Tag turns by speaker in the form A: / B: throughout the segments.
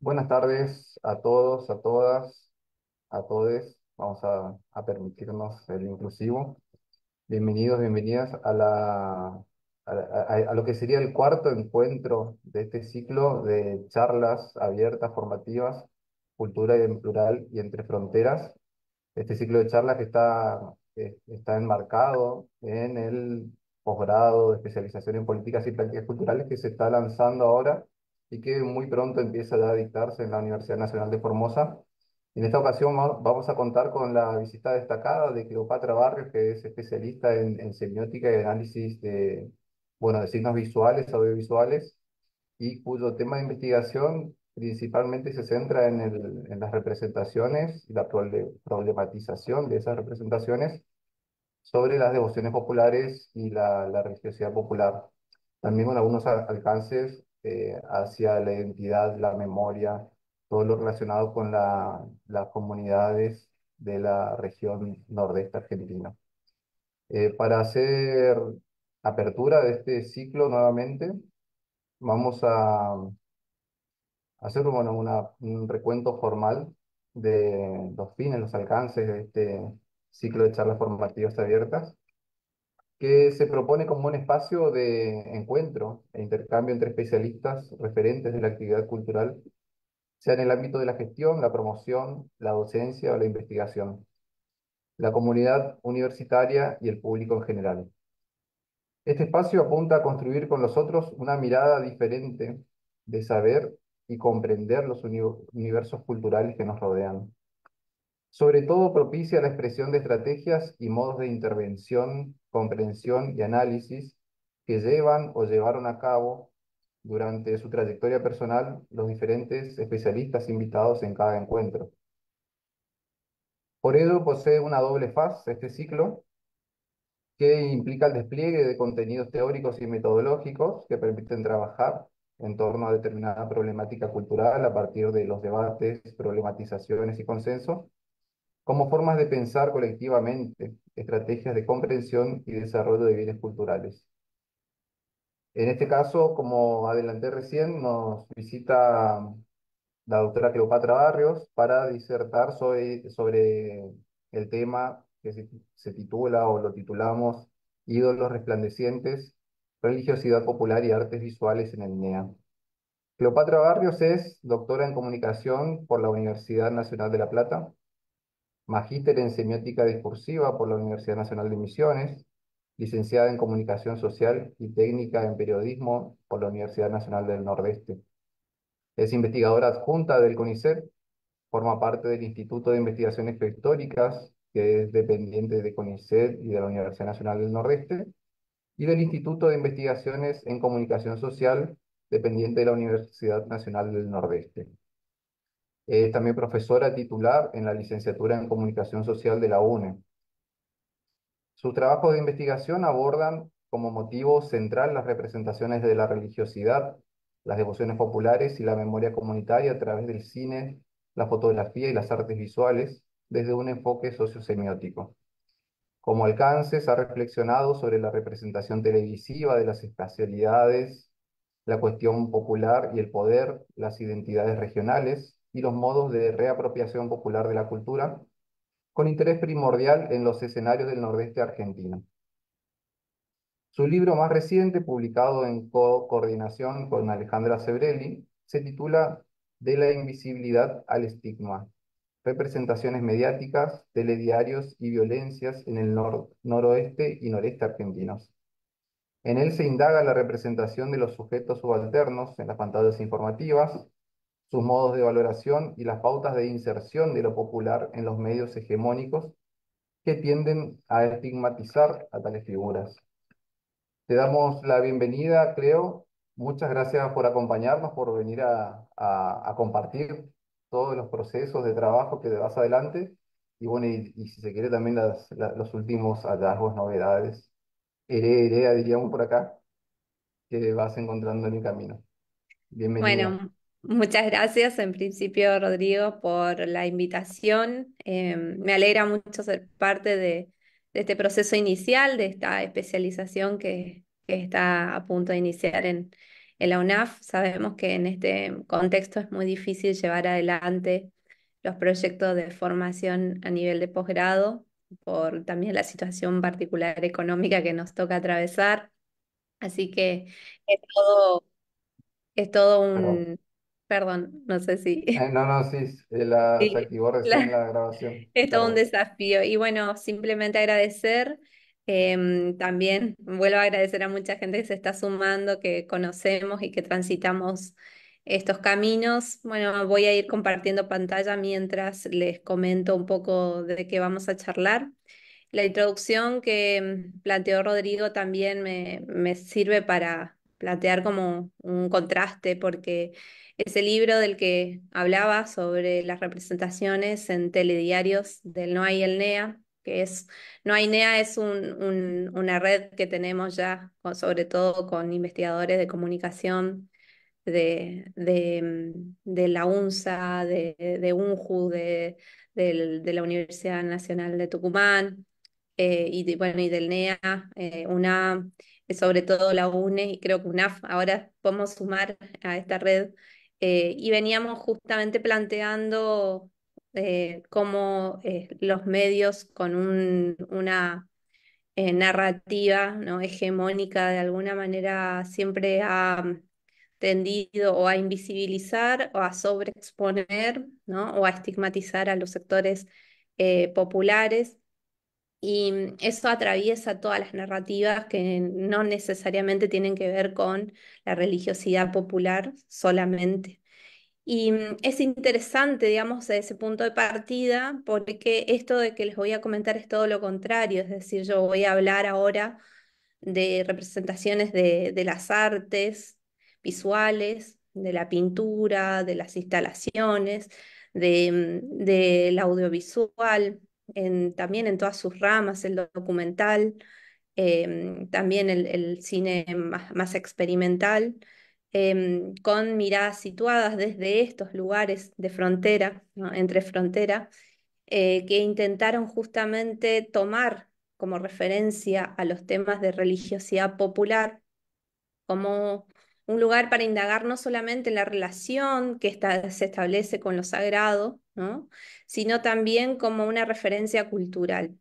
A: Buenas tardes a todos, a todas, a todos. Vamos a, permitirnos el inclusivo. Bienvenidos, bienvenidas a, la, a, lo que sería el cuarto encuentro de este ciclo de charlas abiertas, formativas, cultura en plural y entre fronteras. Este ciclo de charlas que está, eh, está enmarcado en el posgrado, de especialización en políticas y prácticas culturales que se está lanzando ahora y que muy pronto empieza a dictarse en la Universidad Nacional de Formosa. En esta ocasión vamos a contar con la visita destacada de Cleopatra Barrios, que es especialista en, semiótica y análisis de, bueno, de signos visuales, audiovisuales, y cuyo tema de investigación principalmente se centra en, en las representaciones y la problematización de esas representaciones sobre las devociones populares y la, religiosidad popular. También con algunos alcances eh, hacia la identidad, la memoria, todo lo relacionado con las comunidades de la región nordeste argentina. Eh, para hacer apertura de este ciclo nuevamente, vamos a hacer un recuento formal de los fines, los alcances de este ciclo de charlas formativas abiertas, que se propone como un espacio de encuentro e intercambio entre especialistas referentes de la actividad cultural, sea en el ámbito de la gestión, la promoción, la docencia o la investigación, la comunidad universitaria y el público en general. Este espacio apunta a construir con los otros una mirada diferente de saber y comprender los universos culturales que nos rodean sobre todo propicia la expresión de estrategias y modos de intervención, comprensión y análisis que llevan o llevaron a cabo durante su trayectoria personal los diferentes especialistas invitados en cada encuentro. Por ello posee una doble faz este ciclo que implica el despliegue de contenidos teóricos y metodológicos que permiten trabajar en torno a determinada problemática cultural a partir de los debates, problematizaciones y consensos, como formas de pensar colectivamente, estrategias de comprensión y desarrollo de bienes culturales. En este caso, como adelanté recién, nos visita la doctora Cleopatra Barrios para disertar sobre, el tema que se, se titula o lo titulamos Ídolos resplandecientes, religiosidad popular y artes visuales en el NEA. Cleopatra Barrios es doctora en comunicación por la Universidad Nacional de La Plata, magíster en semiótica discursiva por la Universidad Nacional de Misiones, licenciada en comunicación social y técnica en periodismo por la Universidad Nacional del Nordeste. Es investigadora adjunta del CONICET, forma parte del Instituto de Investigaciones Históricas que es dependiente de CONICET y de la Universidad Nacional del Nordeste, y del Instituto de Investigaciones en Comunicación Social, dependiente de la Universidad Nacional del Nordeste. Es también profesora titular en la licenciatura en Comunicación Social de la UNE. Sus trabajos de investigación abordan como motivo central las representaciones de la religiosidad, las devociones populares y la memoria comunitaria a través del cine, la fotografía y las artes visuales desde un enfoque sociosemiótico. Como alcances, ha reflexionado sobre la representación televisiva de las espacialidades, la cuestión popular y el poder, las identidades regionales, y los modos de reapropiación popular de la cultura, con interés primordial en los escenarios del nordeste argentino. Su libro más reciente, publicado en coordinación con Alejandra Sebrelli, se titula De la invisibilidad al estigma, representaciones mediáticas, telediarios y violencias en el noroeste y noreste argentinos. En él se indaga la representación de los sujetos subalternos en las pantallas informativas, sus modos de valoración y las pautas de inserción de lo popular en los medios hegemónicos que tienden a estigmatizar a tales figuras. Te damos la bienvenida, creo. Muchas gracias por acompañarnos, por venir a, compartir todos los procesos de trabajo que vas adelante y bueno, y, si se quiere también las, los últimos hallazgos, novedades, heré, diríamos por acá, que vas encontrando en el camino. Bienvenido.
B: Muchas gracias en principio, Rodrigo, por la invitación. Em, me alegra mucho ser parte de, este proceso inicial, de esta especialización que, está a punto de iniciar en, la UNAF. Sabemos que en este contexto es muy difícil llevar adelante los proyectos de formación a nivel de posgrado por también la situación particular económica que nos toca atravesar. Así que es todo, es todo un, Perdón, no sé si. Eh, no, no,
A: sí, eh, la, se activó recién la- grabación.
B: es todo un desafío. Y bueno, simplemente agradecer. Em, también vuelvo a agradecer a mucha gente que se está sumando, que conocemos y que transitamos estos caminos. Bueno, voy a ir compartiendo pantalla mientras les comento un poco de qué vamos a charlar. La introducción que em, planteó Rodrigo también me sirve para plantear como un contraste, porque ese libro del que hablaba sobre las representaciones en telediarios del No hay el NEA, que es, No hay NEA es una red que tenemos ya, sobre todo con investigadores de comunicación de, de, la UNSA, de, UNJU, de, de la Universidad Nacional de Tucumán, eh, y bueno, y del NEA, eh, una eh, sobre todo la UNE y creo que UNAF, ahora podemos sumar a esta red. Eh, y veníamos justamente planteando eh, cómo los medios con una narrativa ¿no? hegemónica de alguna manera siempre ha mm, tendido o a invisibilizar o a sobreexponer ¿no? o a estigmatizar a los sectores populares y mm, eso atraviesa todas las narrativas que no necesariamente tienen que ver con la religiosidad popular solamente. Y mm, es interesante, digamos, ese punto de partida, porque esto de que les voy a comentar es todo lo contrario, es decir, yo voy a hablar ahora de representaciones de, las artes visuales, de la pintura, de las instalaciones, mm, del audiovisual, también en todas sus ramas, el documental, em, también el, cine más, experimental, em, con miradas situadas desde estos lugares de frontera, entre frontera, eh, que intentaron justamente tomar como referencia a los temas de religiosidad popular como un lugar para indagar no solamente en la relación que se establece con lo sagrado, ¿no? sino también como una referencia cultural.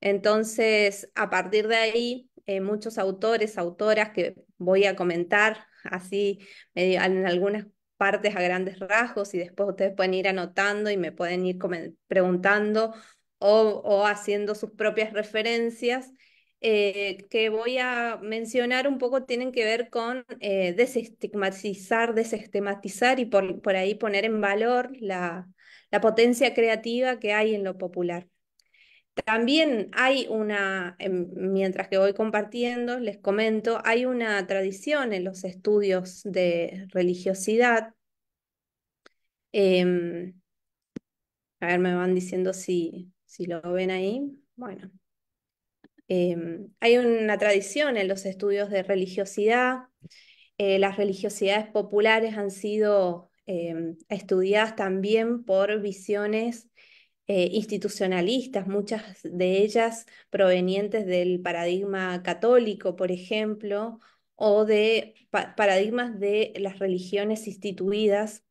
B: Entonces, a partir de ahí, eh, muchos autores, autoras que voy a comentar así eh, en algunas partes a grandes rasgos y después ustedes pueden ir anotando y me pueden ir preguntando o haciendo sus propias referencias eh, que voy a mencionar un poco tienen que ver con eh, desestigmatizar, desestematizar y por, ahí poner en valor la, potencia creativa que hay en lo popular. También hay una, em, mientras que voy compartiendo, les comento, hay una tradición en los estudios de religiosidad. Em, a ver, me van diciendo si, si lo ven ahí. Bueno, Em, hay una tradición en los estudios de religiosidad. Eh, las religiosidades populares han sido em, estudiadas también por visiones eh, institucionalistas, muchas de ellas provenientes del paradigma católico, por ejemplo, o de paradigmas de las religiones instituidas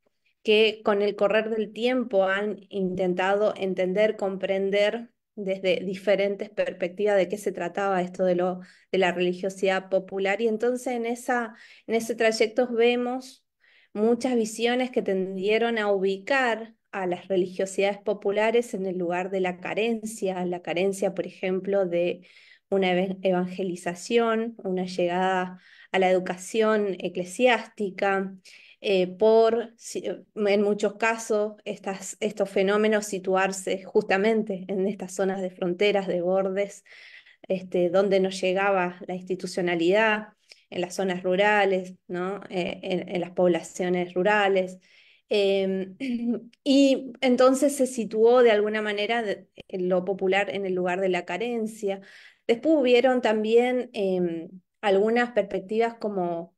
B: que con el correr del tiempo han intentado entender, comprender desde diferentes perspectivas de qué se trataba esto de, lo, de la religiosidad popular. Y entonces en, esa, en ese trayecto vemos muchas visiones que tendieron a ubicar a las religiosidades populares en el lugar de la carencia, la carencia, por ejemplo, de una evangelización, una llegada a la educación eclesiástica, eh, por, eh, en muchos casos, estas, estos fenómenos situarse justamente en estas zonas de fronteras, de bordes, este, donde no llegaba la institucionalidad, en las zonas rurales, ¿no? Eh, en, las poblaciones rurales. Em, y entonces se situó de alguna manera lo popular en el lugar de la carencia. Después hubieron también em, algunas perspectivas como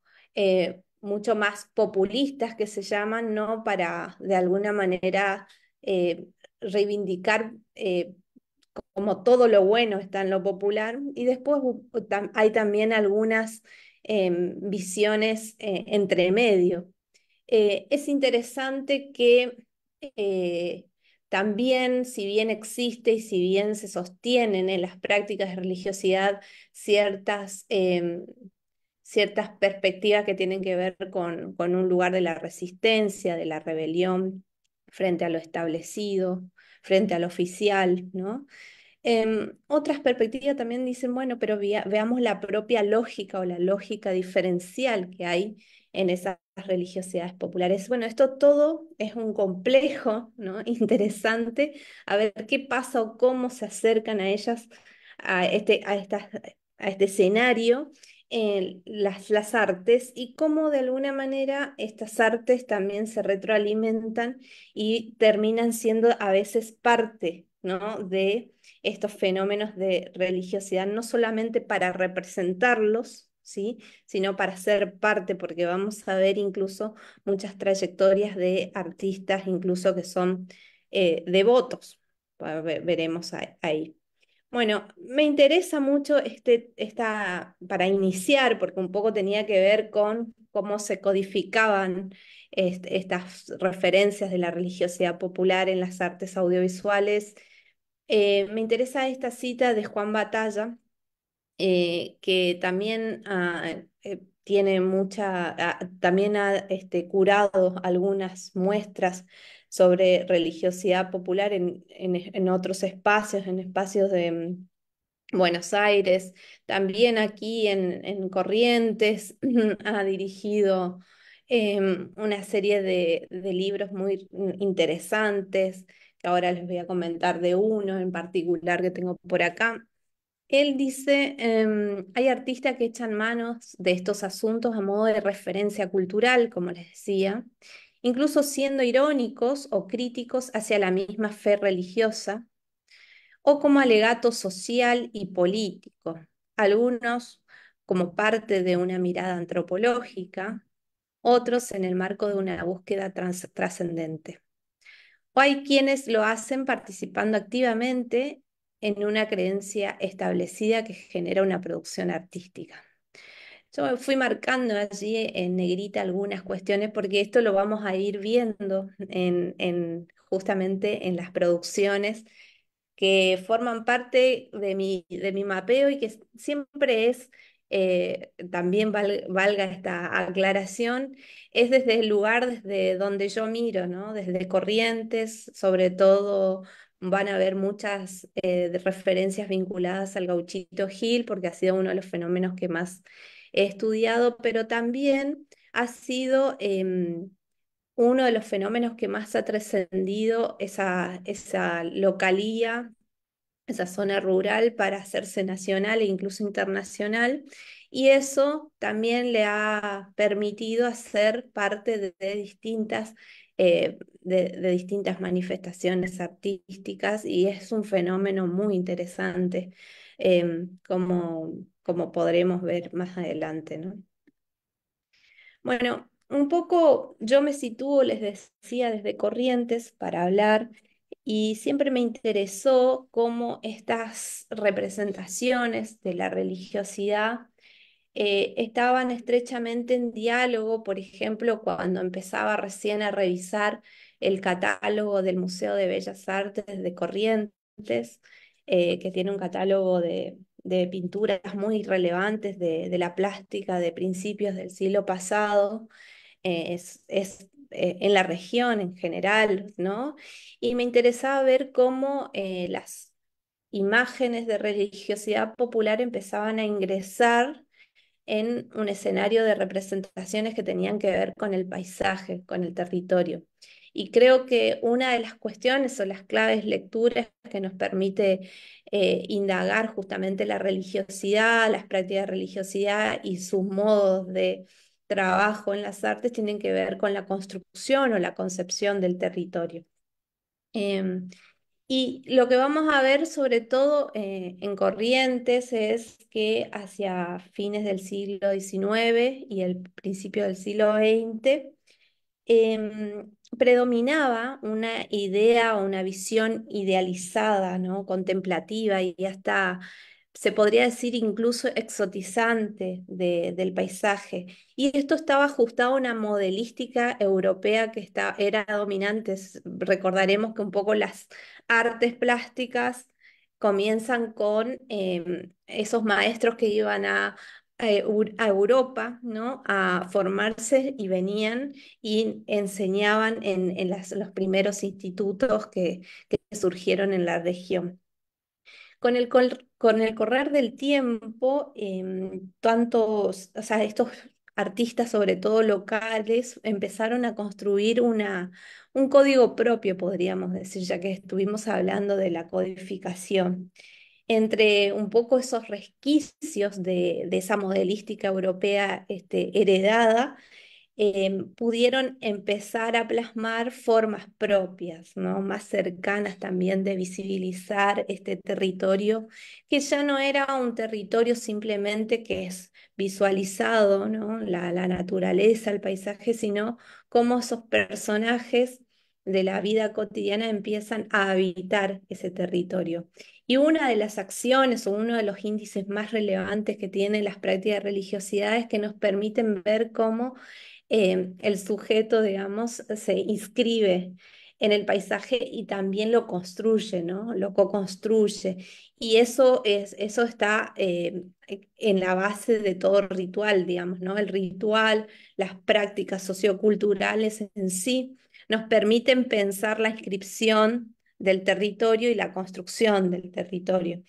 B: mucho más populistas que se llaman, ¿no? Para de alguna manera eh, reivindicar cómo eh, como todo lo bueno está en lo popular. Y después hay también algunas em, visiones eh, entre medio. es interesante que también, si bien existe y si bien se sostienen en las prácticas de religiosidad ciertas em, ciertas perspectivas que tienen que ver con, un lugar de la resistencia, de la rebelión, frente a lo establecido, frente al oficial, ¿no? Em, otras perspectivas también dicen, bueno, pero veamos la propia lógica o la lógica diferencial que hay en esas religiosidades populares. Bueno, esto todo es un complejo, ¿no? Interesante, a ver qué pasa o cómo se acercan a ellas, a este, a estas, a este escenario eh, las, las artes y cómo de alguna manera estas artes también se retroalimentan y terminan siendo a veces parte ¿no? de estos fenómenos de religiosidad, no solamente para representarlos, ¿sí? sino para ser parte, porque vamos a ver incluso muchas trayectorias de artistas, incluso que son eh, devotos, pues, veremos ahí. Bueno, me interesa mucho este, esta, para iniciar, porque un poco tenía que ver con cómo se codificaban estas referencias de la religiosidad popular en las artes audiovisuales. Eh, me interesa esta cita de Juan Batalla, eh, que también ah, eh, tiene mucha, ah, también ha este, curado algunas muestras sobre religiosidad popular en, otros espacios, en espacios de mm, Buenos Aires, también aquí en, Corrientes ha dirigido em, una serie de, libros muy interesantes, que ahora les voy a comentar de uno en particular que tengo por acá. Él dice, em, hay artistas que echan manos de estos asuntos a modo de referencia cultural, como les decía, incluso siendo irónicos o críticos hacia la misma fe religiosa, o como alegato social y político, algunos como parte de una mirada antropológica, otros en el marco de una búsqueda trascendente. O hay quienes lo hacen participando activamente en una creencia establecida que genera una producción artística. Yo me fui marcando allí en negrita algunas cuestiones porque esto lo vamos a ir viendo en, justamente en las producciones que forman parte de mi, de mi mapeo y que siempre es, eh, también valga esta aclaración, es desde el lugar desde donde yo miro, ¿no? desde Corrientes, sobre todo van a haber muchas eh, referencias vinculadas al gauchito Gil, porque ha sido uno de los fenómenos que más estudiado, pero también ha sido em, uno de los fenómenos que más ha trascendido esa, esa localía, esa zona rural para hacerse nacional e incluso internacional. Y eso también le ha permitido hacer parte de, distintas eh, distintas manifestaciones artísticas y es un fenómeno muy interesante, em, como como podremos ver más adelante. Bueno, un poco yo me sitúo, les decía, desde Corrientes para hablar y siempre me interesó cómo estas representaciones de la religiosidad eh, estaban estrechamente en diálogo, por ejemplo, cuando empezaba recién a revisar el catálogo del Museo de Bellas Artes de Corrientes, eh, que tiene un catálogo de de pinturas muy relevantes de, la plástica de principios del siglo pasado, eh, es, eh, en la región en general, ¿no? Y me interesaba ver cómo eh, las imágenes de religiosidad popular empezaban a ingresar en un escenario de representaciones que tenían que ver con el paisaje, con el territorio. Y creo que una de las cuestiones o las claves lecturas que nos permite eh, indagar justamente la religiosidad, las prácticas de religiosidad y sus modos de trabajo en las artes tienen que ver con la construcción o la concepción del territorio. Em, y lo que vamos a ver sobre todo eh, en Corrientes es que hacia fines del siglo XIX y el principio del siglo XX, predominaba una idea o una visión idealizada, ¿no? contemplativa y hasta se podría decir incluso exotizante del paisaje. Y esto estaba ajustado a una modelística europea que está, era dominante. Recordaremos que un poco las artes plásticas comienzan con em, esos maestros que iban a eh, a Europa ¿no? a formarse y venían y enseñaban en, los primeros institutos que, surgieron en la región. Con el, con el correr del tiempo, em, tantos, sea, estos artistas, sobre todo locales, empezaron a construir una, un código propio, podríamos decir, ya que estuvimos hablando de la codificación entre un poco esos resquicios de, esa modelística europea este, heredada, em, pudieron empezar a plasmar formas propias, ¿no? más cercanas también de visibilizar este territorio, que ya no era un territorio simplemente que es visualizado, ¿no? la, la naturaleza, el paisaje, sino cómo esos personajes de la vida cotidiana empiezan a habitar ese territorio. Y una de las acciones o uno de los índices más relevantes que tienen las prácticas de religiosidad es que nos permiten ver cómo eh, el sujeto, digamos, se inscribe en el paisaje y también lo construye, ¿no? Lo co-construye. Y eso, es, eso está eh, en la base de todo ritual, digamos, ¿no? El ritual, las prácticas socioculturales en sí, nos permiten pensar la inscripción del territorio y la construcción del territorio.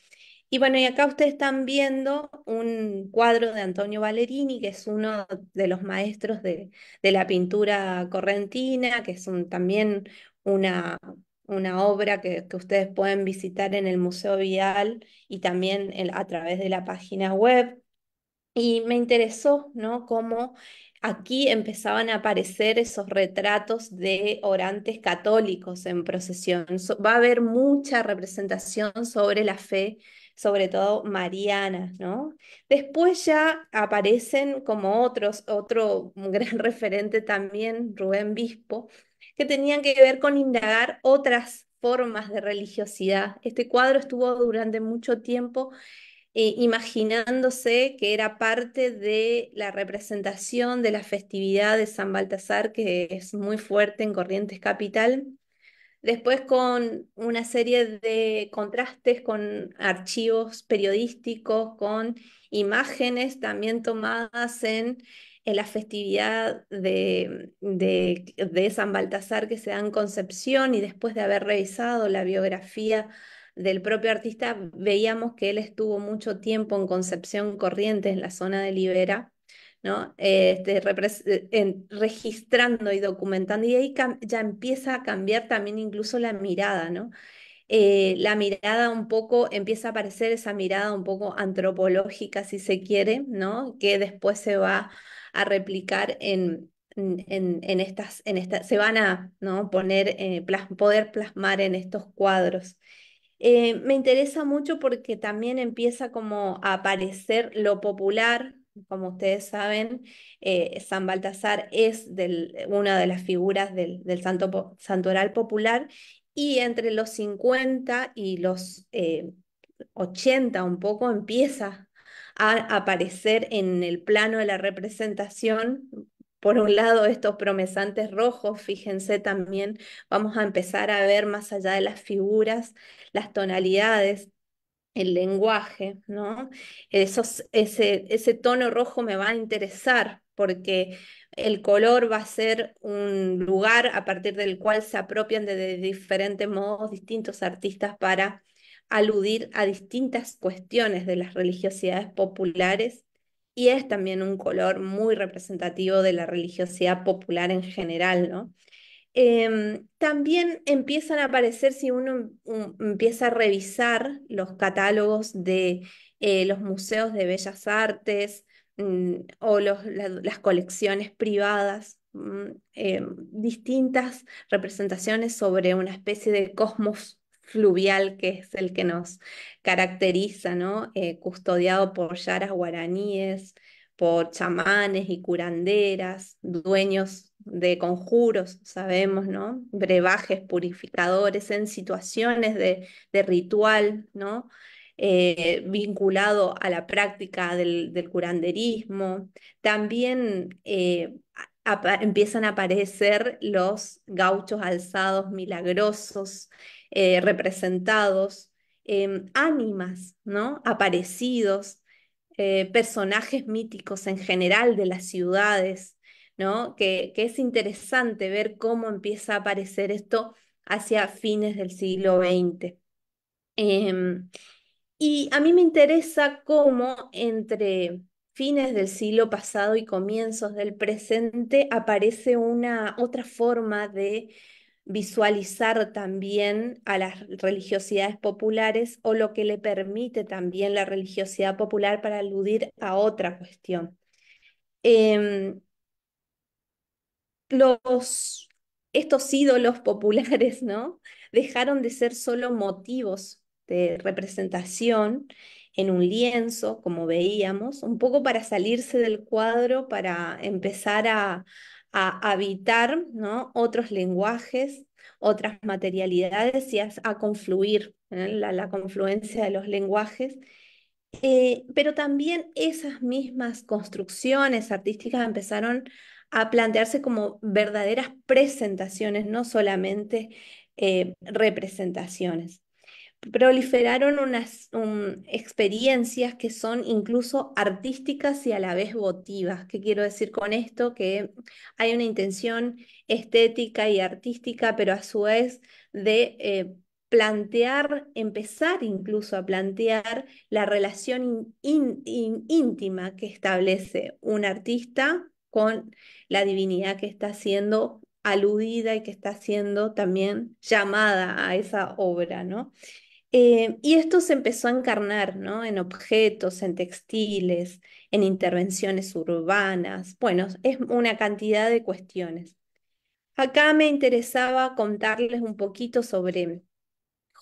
B: Y bueno, y acá ustedes están viendo un cuadro de Antonio Valerini, que es uno de los maestros de, la pintura correntina, que es también una, una obra que, ustedes pueden visitar en el Museo Vial y también a través de la página web. Y me interesó, ¿no? Cómo aquí empezaban a aparecer esos retratos de orantes católicos en procesión. va a haber mucha representación sobre la fe, sobre todo mariana, ¿no? Después ya aparecen como otros, otro gran referente también, Rubén Bispo, que tenían que ver con indagar otras formas de religiosidad. Este cuadro estuvo durante mucho tiempo eh, imaginándose que era parte de la representación de la festividad de San Baltasar, que es muy fuerte en Corrientes Capital. Después con una serie de contrastes con archivos periodísticos, con imágenes también tomadas en, la festividad de, de San Baltasar que se da en Concepción y después de haber revisado la biografía del propio artista, veíamos que él estuvo mucho tiempo en Concepción Corrientes, en la zona de Libera, ¿no? Este, eh, registrando y documentando, y ahí ya empieza a cambiar también incluso la mirada, ¿no? Eh, la mirada un poco, empieza a aparecer esa mirada un poco antropológica, si se quiere, ¿no? Que después se va a replicar en, en, estas, en se van a ¿no? poner, eh, poder plasmar en estos cuadros. Eh, me interesa mucho porque también empieza como a aparecer lo popular, como ustedes saben, eh, San Baltasar es una de las figuras del, santo, santoral popular y entre los 50 y los 80 eh, un poco empieza a aparecer en el plano de la representación. Por un lado, estos promesantes rojos, fíjense también, vamos a empezar a ver más allá de las figuras las tonalidades, el lenguaje, ¿no? ese, ese tono rojo me va a interesar porque el color va a ser un lugar a partir del cual se apropian de diferentes modos distintos artistas para aludir a distintas cuestiones de las religiosidades populares y es también un color muy representativo de la religiosidad popular en general, ¿no? Em, también empiezan a aparecer, si uno em, empieza a revisar los catálogos de eh, los museos de bellas artes mm, o las colecciones privadas, mm, em, distintas representaciones sobre una especie de cosmos fluvial que es el que nos caracteriza, eh, custodiado por yaras guaraníes, por chamanes y curanderas, dueños de conjuros, sabemos, ¿no? Brebajes purificadores, en situaciones de, ritual, ¿no? Eh, vinculado a la práctica del, curanderismo. También eh, empiezan a aparecer los gauchos alzados milagrosos, eh, representados, em, ánimas, ¿no? Aparecidos, personajes míticos en general de las ciudades, ¿no? Que, es interesante ver cómo empieza a aparecer esto hacia fines del siglo XX. Em, y a mí me interesa cómo entre fines del siglo pasado y comienzos del presente aparece una otra forma de visualizar también a las religiosidades populares o lo que le permite también la religiosidad popular para aludir a otra cuestión. Em, los, estos ídolos populares, ¿no? Dejaron de ser solo motivos de representación en un lienzo, como veíamos, un poco para salirse del cuadro, para empezar a, habitar otros lenguajes, otras materialidades y a, confluir, ¿eh? la, confluencia de los lenguajes. Eh, pero también esas mismas construcciones artísticas empezaron a, a plantearse como verdaderas presentaciones, no solamente eh, representaciones. Proliferaron unas experiencias que son incluso artísticas y a la vez votivas. ¿Qué quiero decir con esto? Que hay una intención estética y artística, pero a su vez de eh, plantear, empezar incluso a plantear la relación íntima que establece un artista con la divinidad que está siendo aludida y que está siendo también llamada a esa obra, ¿no? Eh, y esto se empezó a encarnar, ¿no? En objetos, en textiles, en intervenciones urbanas, bueno, es una cantidad de cuestiones. Acá me interesaba contarles un poquito sobre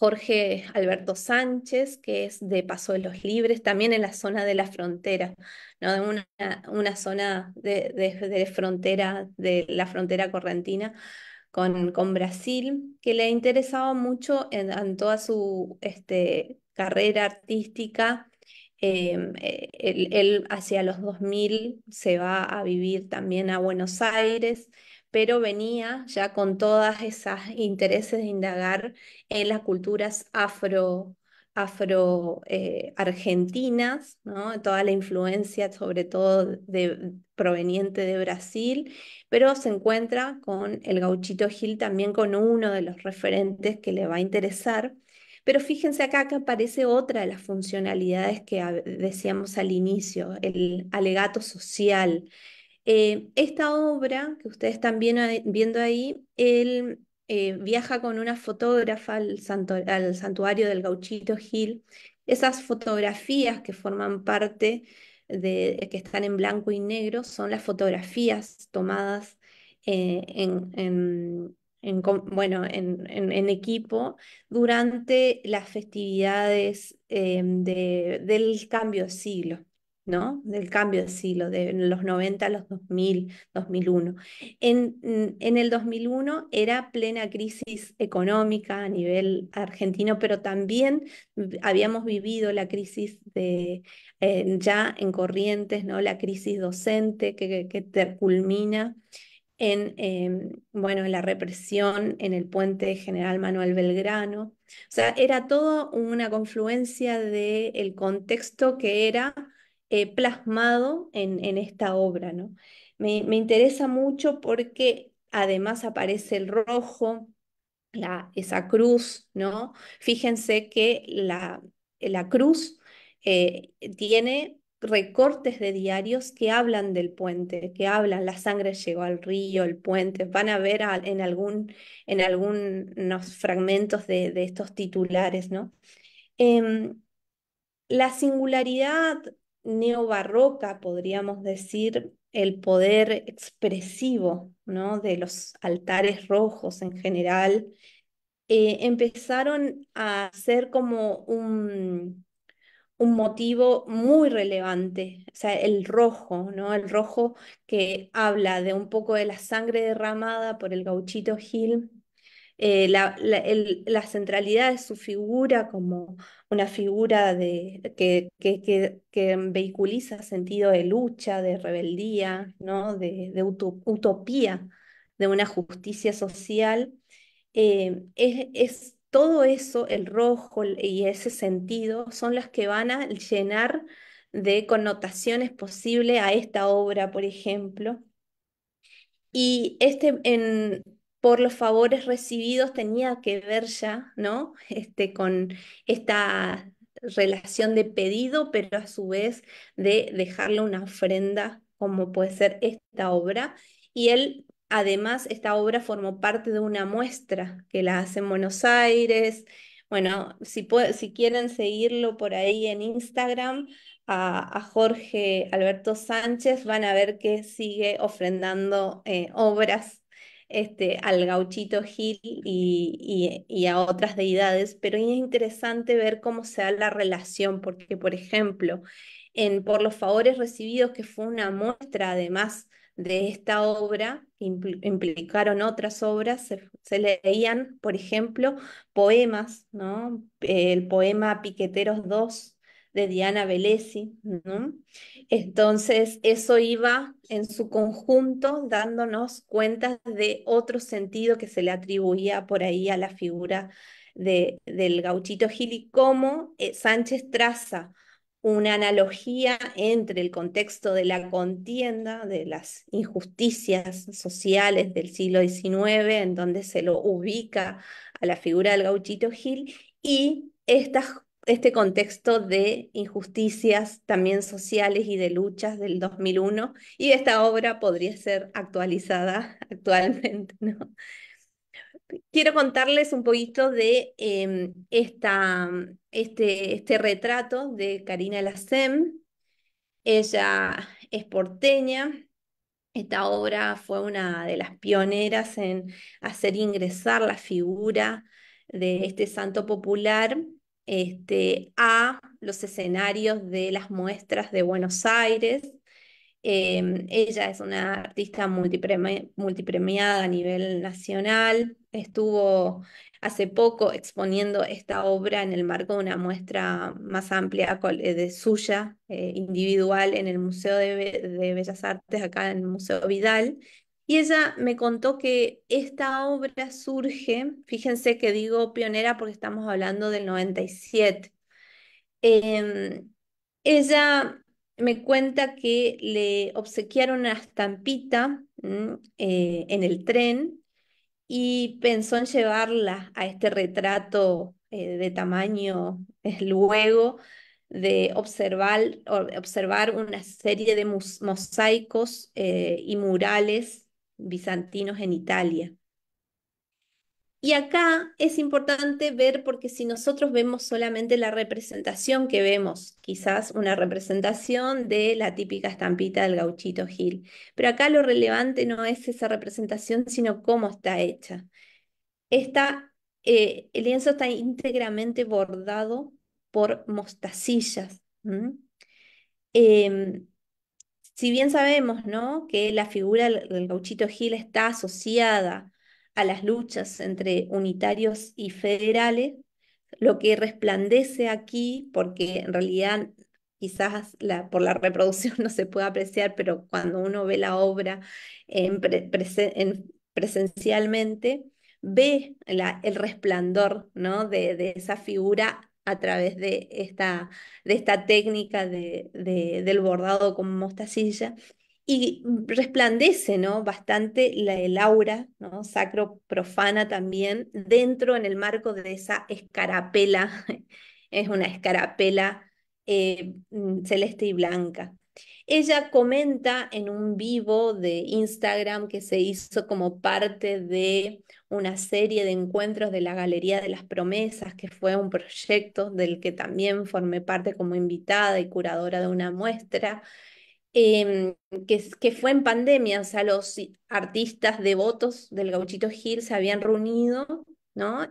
B: Jorge Alberto Sánchez, que es de Paso de los Libres, también en la zona de la frontera, De una, zona de, frontera, de la frontera correntina con, Brasil, que le ha interesado mucho en, toda su este, carrera artística. Em, eh, él hacia los 2000 se va a vivir también a Buenos Aires pero venía ya con todas esas intereses de indagar en las culturas afro afro eh, argentinas, toda la influencia sobre todo proveniente de Brasil, pero se encuentra con el gauchito Gil también con uno de los referentes que le va a interesar. Pero fíjense acá que aparece otra de las funcionalidades que decíamos al inicio, el alegato social, eh, esta obra que ustedes están viendo ahí, él eh, viaja con una fotógrafa al, santuario del Gauchito Gil. Esas fotografías que forman parte de, que están en blanco y negro, son las fotografías tomadas eh, en, equipo durante las festividades del cambio de siglo. ¿no? Del cambio de siglo, de los 90 a los 2000, 2001. En, en el 2001 era plena crisis económica a nivel argentino, pero también habíamos vivido la crisis de, eh, ya en Corrientes, ¿no? La crisis docente que, que, culmina en, em, bueno, la represión en el puente General Manuel Belgrano. O sea, era todo una confluencia del el contexto que era plasmado en, esta obra, ¿no? Me, interesa mucho porque además aparece el rojo, la, esa cruz, ¿no? Fíjense que la, la cruz eh, tiene recortes de diarios que hablan del puente, que hablan, la sangre llegó al río, el puente, van a ver en, algún, en algunos fragmentos de, estos titulares, ¿no? Em, la singularidad neobarroca, podríamos decir, el poder expresivo ¿no? de los altares rojos en general, eh, empezaron a ser como un, un motivo muy relevante, o sea, el rojo, ¿no? El rojo que habla de un poco de la sangre derramada por el gauchito Gil eh, la, centralidad de su figura como una figura de, que, que, vehiculiza sentido de lucha, de rebeldía, ¿no? de, utopía, de una justicia social, eh, es, es todo eso, el rojo y ese sentido, son las que van a llenar de connotaciones posibles a esta obra, por ejemplo. Y este, en, por los favores recibidos tenía que ver ya, ¿no? Este, con esta relación de pedido, pero a su vez de dejarle una ofrenda, como puede ser esta obra. Y él, además, esta obra formó parte de una muestra que la hace en Buenos Aires. Bueno, si, si quieren seguirlo por ahí en Instagram, a, Jorge Alberto Sánchez, van a ver que sigue ofrendando eh, obras este, al gauchito Gil y, a otras deidades, pero es interesante ver cómo se da la relación, porque por ejemplo, en Por los favores recibidos, que fue una muestra además de esta obra, implicaron otras obras, se, leían, por ejemplo, poemas, ¿no? el poema Piqueteros 2 de Diana Velesi, Entonces, eso iba en su conjunto dándonos cuenta de otro sentido que se le atribuía por ahí a la figura de, del gauchito Gil como cómo eh, Sánchez traza una analogía entre el contexto de la contienda, de las injusticias sociales del siglo XIX, en donde se lo ubica a la figura del gauchito Gil, y estas este contexto de injusticias también sociales y de luchas del 2001 y esta obra podría ser actualizada actualmente. Quiero contarles un poquito de em, esta, mm, este, este retrato de Karina Lassem. Ella es porteña, esta obra fue una de las pioneras en hacer ingresar la figura de este santo popular este, a los escenarios de las muestras de Buenos Aires. Em, ella es una artista multipremiada a nivel nacional. Estuvo hace poco exponiendo esta obra en el marco de una muestra más amplia eh, de suya, eh, individual, en el Museo de Bellas Artes, acá en el Museo Vidal. Y ella me contó que esta obra surge, fíjense que digo pionera porque estamos hablando del 97. Em, ella me cuenta que le obsequiaron una estampita mm, eh, en el tren y pensó en llevarla a este retrato eh, de tamaño eh, luego de observar, observar una serie de mosaicos y murales bizantinos en Italia. Y acá es importante ver porque si nosotros vemos solamente la representación que vemos, quizás una representación de la típica estampita del gauchito Gil, pero acá lo relevante no es esa representación, sino cómo está hecha. Eh, el lienzo está íntegramente bordado por mostacillas. Si bien sabemos, ¿no? que la figura del gauchito Gil está asociada a las luchas entre unitarios y federales, lo que resplandece aquí, porque en realidad quizás por la reproducción no se puede apreciar, pero cuando uno ve la obra presencialmente, ve el resplandor ¿no? de, de esa figura a través de esta, de esta técnica del bordado con mostacilla y resplandece ¿no? bastante la, el aura ¿no? sacro profana también dentro en el marco de esa escarapela, es una escarapela eh, mm, celeste y blanca. Ella comenta en un vivo de Instagram que se hizo como parte de una serie de encuentros de la Galería de las Promesas, que fue un proyecto del que también formé parte como invitada y curadora de una muestra, em, que, que fue en pandemia, o sea, los artistas devotos del Gauchito Gil se habían reunido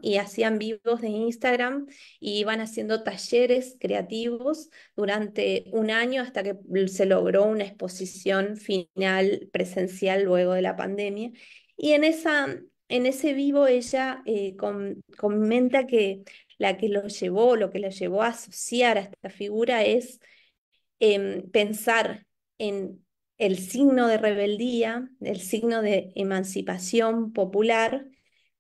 B: y hacían vivos de Instagram y iban haciendo talleres creativos durante un año hasta que se logró una exposición final presencial luego de la pandemia. Y en, esa, en ese vivo ella eh, comenta que la que lo llevó, lo que la llevó a asociar a esta figura es em, pensar en el signo de rebeldía, el signo de emancipación popular,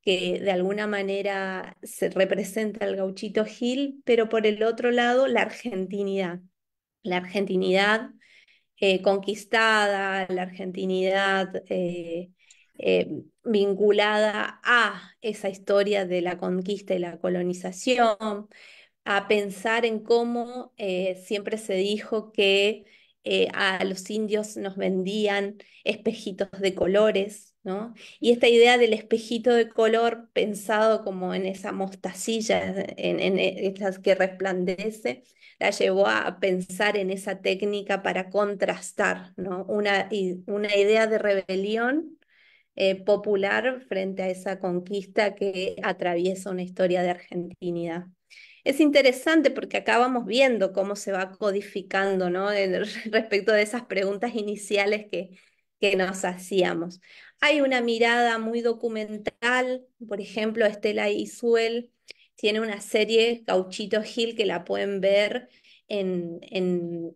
B: que de alguna manera se representa el gauchito Gil, pero por el otro lado la argentinidad, la argentinidad eh, conquistada, la argentinidad eh, eh, vinculada a esa historia de la conquista y la colonización, a pensar en cómo siempre se dijo que a los indios nos vendían espejitos de colores, y esta idea del espejito de color pensado como en esa mostacilla, en, eh, que resplandece, la llevó a pensar en esa técnica para contrastar, Una, idea de rebelión eh, popular frente a esa conquista que atraviesa una historia de argentinidad. Es interesante porque acá vamos viendo cómo se va codificando respecto de esas preguntas iniciales que nos hacíamos. Hay una mirada muy documental, por ejemplo, Estela Isuel tiene una serie, Gauchito Gil, que la pueden ver en, en,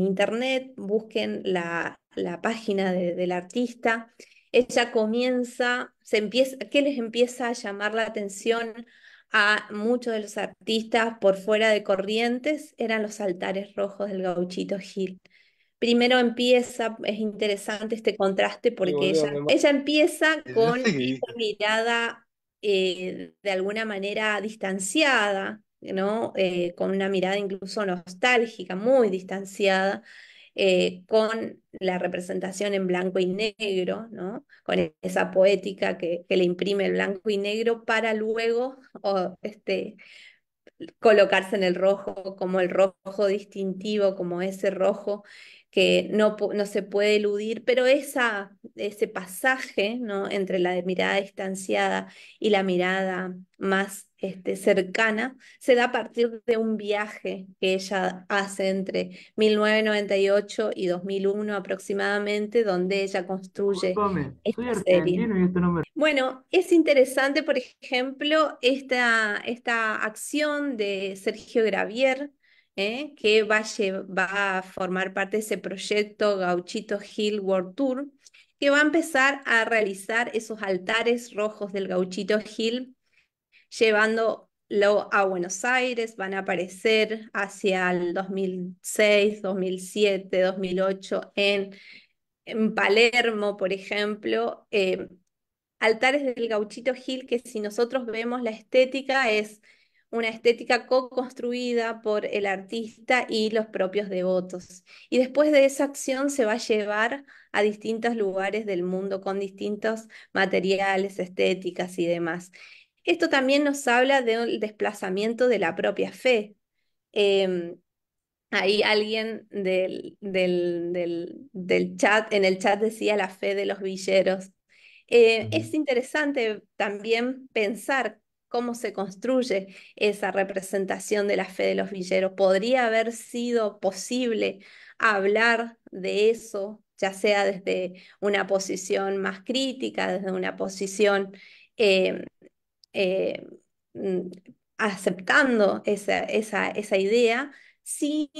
B: internet, busquen la, la página del artista. Ella comienza, se empieza, ¿qué les empieza a llamar la atención a muchos de los artistas por fuera de Corrientes? Eran los altares rojos del Gauchito Gil primero empieza, es interesante este contraste porque ella, empieza con una mirada eh, de alguna manera distanciada, ¿no? Eh, con una mirada incluso nostálgica, muy distanciada, eh, con la representación en blanco y negro, ¿no? con esa poética que, le imprime el blanco y negro para luego este, colocarse en el rojo como el rojo distintivo, como ese rojo que no, no se puede eludir, pero esa, ese pasaje ¿no? entre la mirada distanciada y la mirada más este, cercana se da a partir de un viaje que ella hace entre 1998 y 2001 aproximadamente, donde ella construye Bueno, es interesante, por ejemplo, esta, esta acción de Sergio Gravier, ¿eh? que va a, formar parte de ese proyecto Gauchito Hill World Tour, que va a empezar a realizar esos altares rojos del Gauchito Hill, llevándolo a Buenos Aires, van a aparecer hacia el 2006, 2007, 2008 en, en Palermo, por ejemplo. Eh, altares del Gauchito Hill que si nosotros vemos la estética es una estética co-construida por el artista y los propios devotos. Y después de esa acción se va a llevar a distintos lugares del mundo con distintos materiales, estéticas y demás. Esto también nos habla del desplazamiento de la propia fe. Em, ahí alguien del, del, chat, en el chat decía la fe de los villeros. Eh, es interesante también pensar cómo se construye esa representación de la fe de los villeros. ¿Podría haber sido posible hablar de eso, ya sea desde una posición más crítica, desde una posición eh, eh, mm, aceptando esa, esa idea, si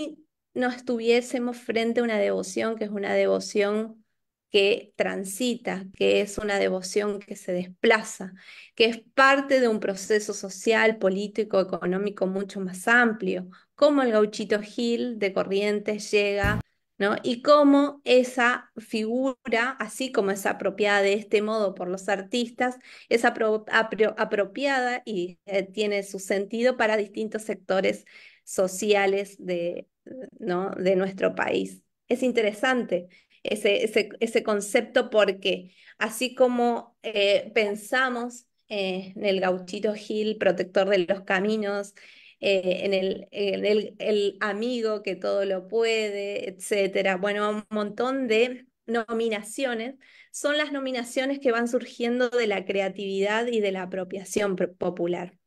B: no estuviésemos frente a una devoción que es una devoción que transita, que es una devoción que se desplaza, que es parte de un proceso social, político, económico mucho más amplio, como el gauchito Gil de Corrientes llega, ¿no? Y cómo esa figura, así como es apropiada de este modo por los artistas, es apropiada y eh, tiene su sentido para distintos sectores sociales de, de nuestro país. Es interesante ese, ese, concepto porque así como eh, pensamos eh, en el gauchito Gil, protector de los caminos, eh, en, el, el, amigo que todo lo puede, etcétera. Bueno, un montón de nominaciones son las nominaciones que van surgiendo de la creatividad y de la apropiación popular.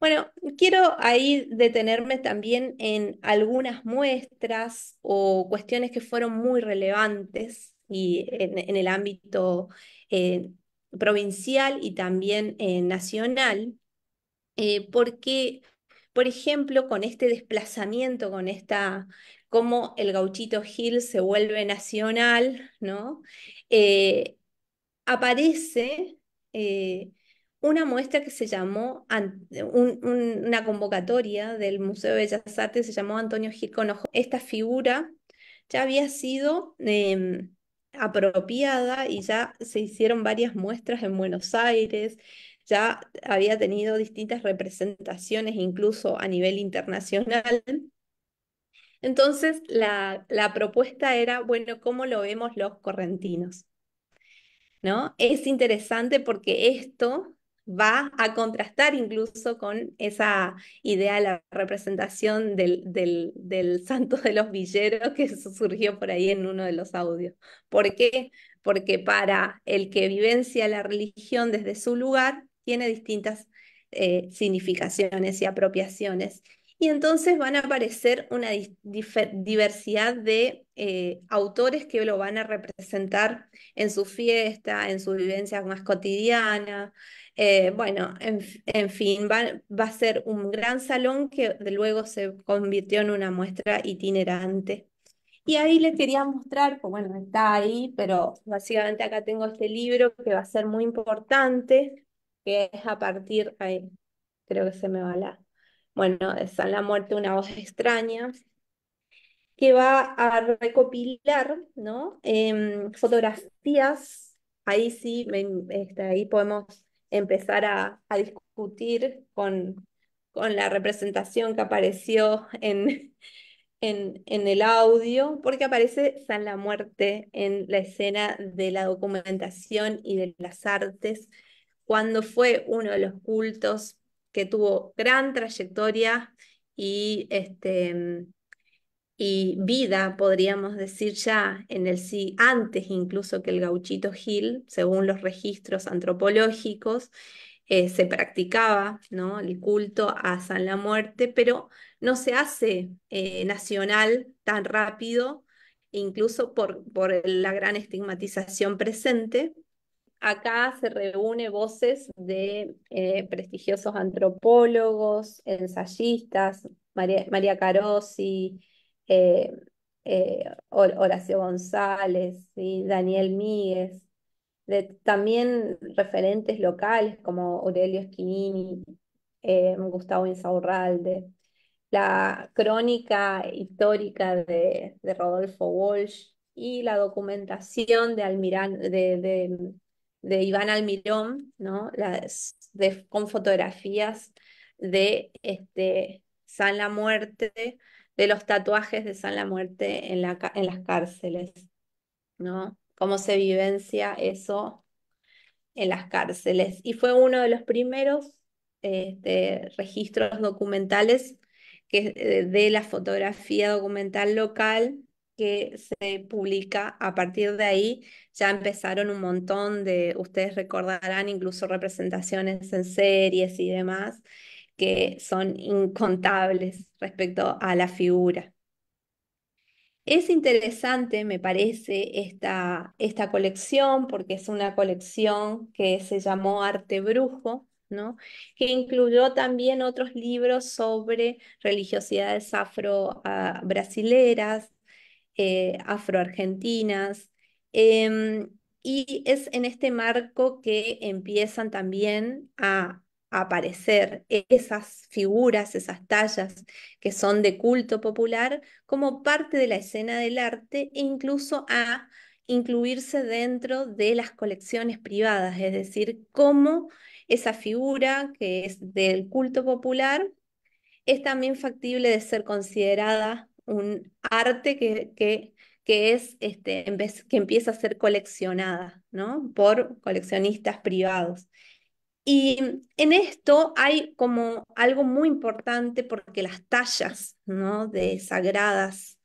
B: Bueno, quiero ahí detenerme también en algunas muestras o cuestiones que fueron muy relevantes y en, el ámbito eh, provincial y también eh, nacional, eh, porque, por ejemplo, con este desplazamiento, con esta, cómo el gauchito Gil se vuelve nacional, ¿no? aparece una muestra que se llamó, una convocatoria del Museo de Bellas Artes, se llamó Antonio Gil Esta figura ya había sido em, apropiada y ya se hicieron varias muestras en Buenos Aires, ya había tenido distintas representaciones incluso a nivel internacional. Entonces, la, la propuesta era, bueno, ¿cómo lo vemos los correntinos? ¿No? Es interesante porque esto va a contrastar incluso con esa idea de la representación del, santo de los villeros que surgió por ahí en uno de los audios. ¿Por qué? Porque para el que vivencia la religión desde su lugar, tiene distintas eh, significaciones y apropiaciones. Y entonces van a aparecer una diversidad de eh, autores que lo van a representar en su fiesta, en su vivencia más cotidiana, eh, bueno, en, fin, va, a ser un gran salón que luego se convirtió en una muestra itinerante. Y ahí les quería mostrar, pues bueno, está ahí, pero básicamente acá tengo este libro que va a ser muy importante, que es a partir, ahí, creo que se me va la, bueno, es la muerte una voz extraña, que va a recopilar, ¿no? Em, fotografías, ahí sí, este, ahí podemos empezar a, discutir con, con la representación que apareció en, en, en, el audio, porque aparece San la Muerte en la escena de la documentación y de las artes, cuando fue uno de los cultos que tuvo gran trayectoria y este, y vida, podríamos decir ya, en el sí, antes incluso que el gauchito Gil, según los registros antropológicos, eh, se practicaba ¿no? el culto a San la Muerte, pero no se hace eh, nacional tan rápido, incluso por, por la gran estigmatización presente. Acá se reúne voces de eh, prestigiosos antropólogos, ensayistas, María, María Carosi, eh, eh, Horacio González, y Daniel Míguez, de, también referentes locales como Aurelio Esquinini, eh, Gustavo Insaurralde, la crónica histórica de, Rodolfo Walsh y la documentación de, de, Iván Almirón, ¿no? con fotografías de este, San La Muerte, de los tatuajes de San la Muerte en, las cárceles, ¿no? Cómo se vivencia eso en las cárceles. Y fue uno de los primeros este, registros documentales que, eh, de la fotografía documental local que se publica a partir de ahí. Ya empezaron un montón de, ustedes recordarán, incluso representaciones en series y demás que son incontables respecto a la figura. Es interesante, me parece, esta, esta colección, porque es una colección que se llamó Arte Brujo, ¿no? que incluyó también otros libros sobre religiosidades afro-brasileras, ah, eh, afro-argentinas. Em, y es en este marco que empiezan también a aparecer esas figuras, esas tallas que son de culto popular como parte de la escena del arte e incluso a incluirse dentro de las colecciones privadas, es decir, cómo esa figura que es del culto popular es también factible de ser considerada un arte que, que, es, este, que empieza a ser coleccionada ¿no? por coleccionistas privados. Y en esto hay como algo muy importante porque las tallas ¿no? de sagradas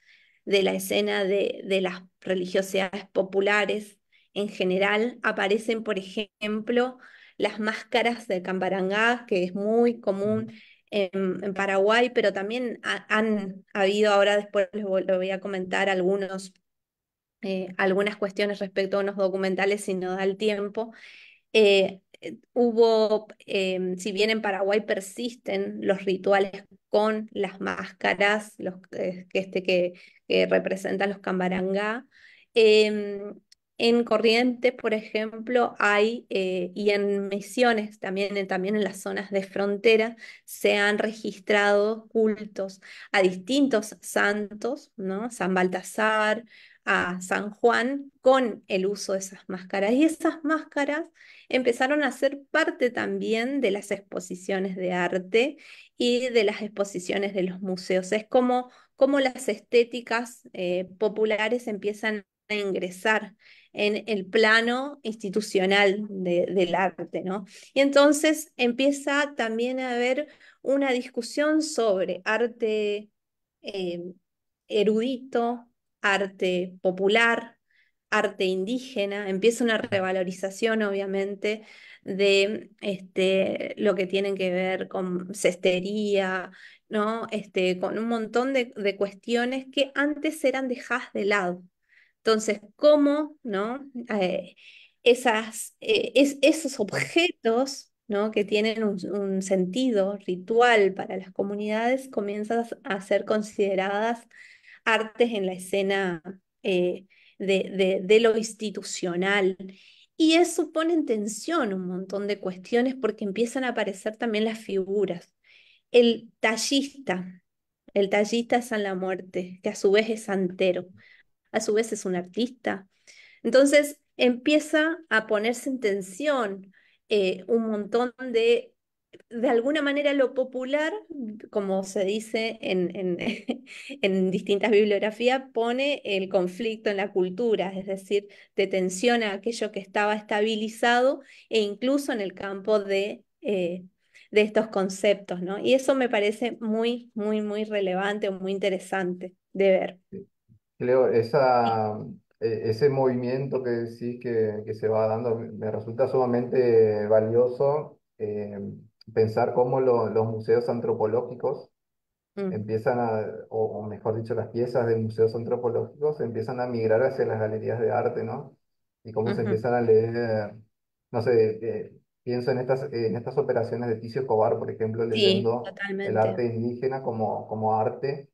B: de la escena de, las religiosidades populares en general aparecen, por ejemplo, las máscaras de Cambarangá, que es muy común en, Paraguay, pero también han habido ahora, después les voy, a comentar algunos, eh, algunas cuestiones respecto a unos documentales si no da el tiempo. Eh, eh, hubo, em, si bien en Paraguay persisten los rituales con las máscaras, los, eh, este, que, representan los cambarangá, em, en Corrientes, por ejemplo, hay, eh, y en Misiones, también, también en las zonas de frontera, se han registrado cultos a distintos santos, ¿no? San Baltasar, a San Juan con el uso de esas máscaras. Y esas máscaras empezaron a ser parte también de las exposiciones de arte y de las exposiciones de los museos. Es como, como las estéticas eh, populares empiezan a ingresar en el plano institucional del arte, ¿no? Y entonces empieza también a haber una discusión sobre arte eh, erudito, arte popular, arte indígena, empieza una revalorización, obviamente, de este, lo que tienen que ver con cestería, ¿no? Este, con un montón de, cuestiones que antes eran dejadas de lado. Entonces, ¿cómo ¿no? Eh, esas, eh, esos objetos ¿no? que tienen un, un, sentido ritual para las comunidades comienzan a ser consideradas artes en la escena eh, de, lo institucional. Y eso pone en tensión un montón de cuestiones porque empiezan a aparecer también las figuras. El tallista, el tallista es a la muerte, que a su vez es santero, a su vez es un artista. Entonces empieza a ponerse en tensión eh, un montón de de alguna manera lo popular, como se dice en, en, distintas bibliografías, pone el conflicto en la cultura, es decir, te a aquello que estaba estabilizado e incluso en el campo de, eh, de estos conceptos, ¿no? Y eso me parece muy, muy, muy relevante o muy interesante de ver.
A: Leo, esa, eh, ese movimiento que decís que, se va dando me resulta sumamente valioso. Eh, pensar cómo los museos antropológicos mm. empiezan a, o, mejor dicho, las piezas de museos antropológicos empiezan a migrar hacia las galerías de arte, ¿no? Y cómo se empiezan a leer, no sé, eh, pienso en estas, en estas operaciones de Ticio Escobar, por ejemplo, leyendo el arte indígena como, como arte.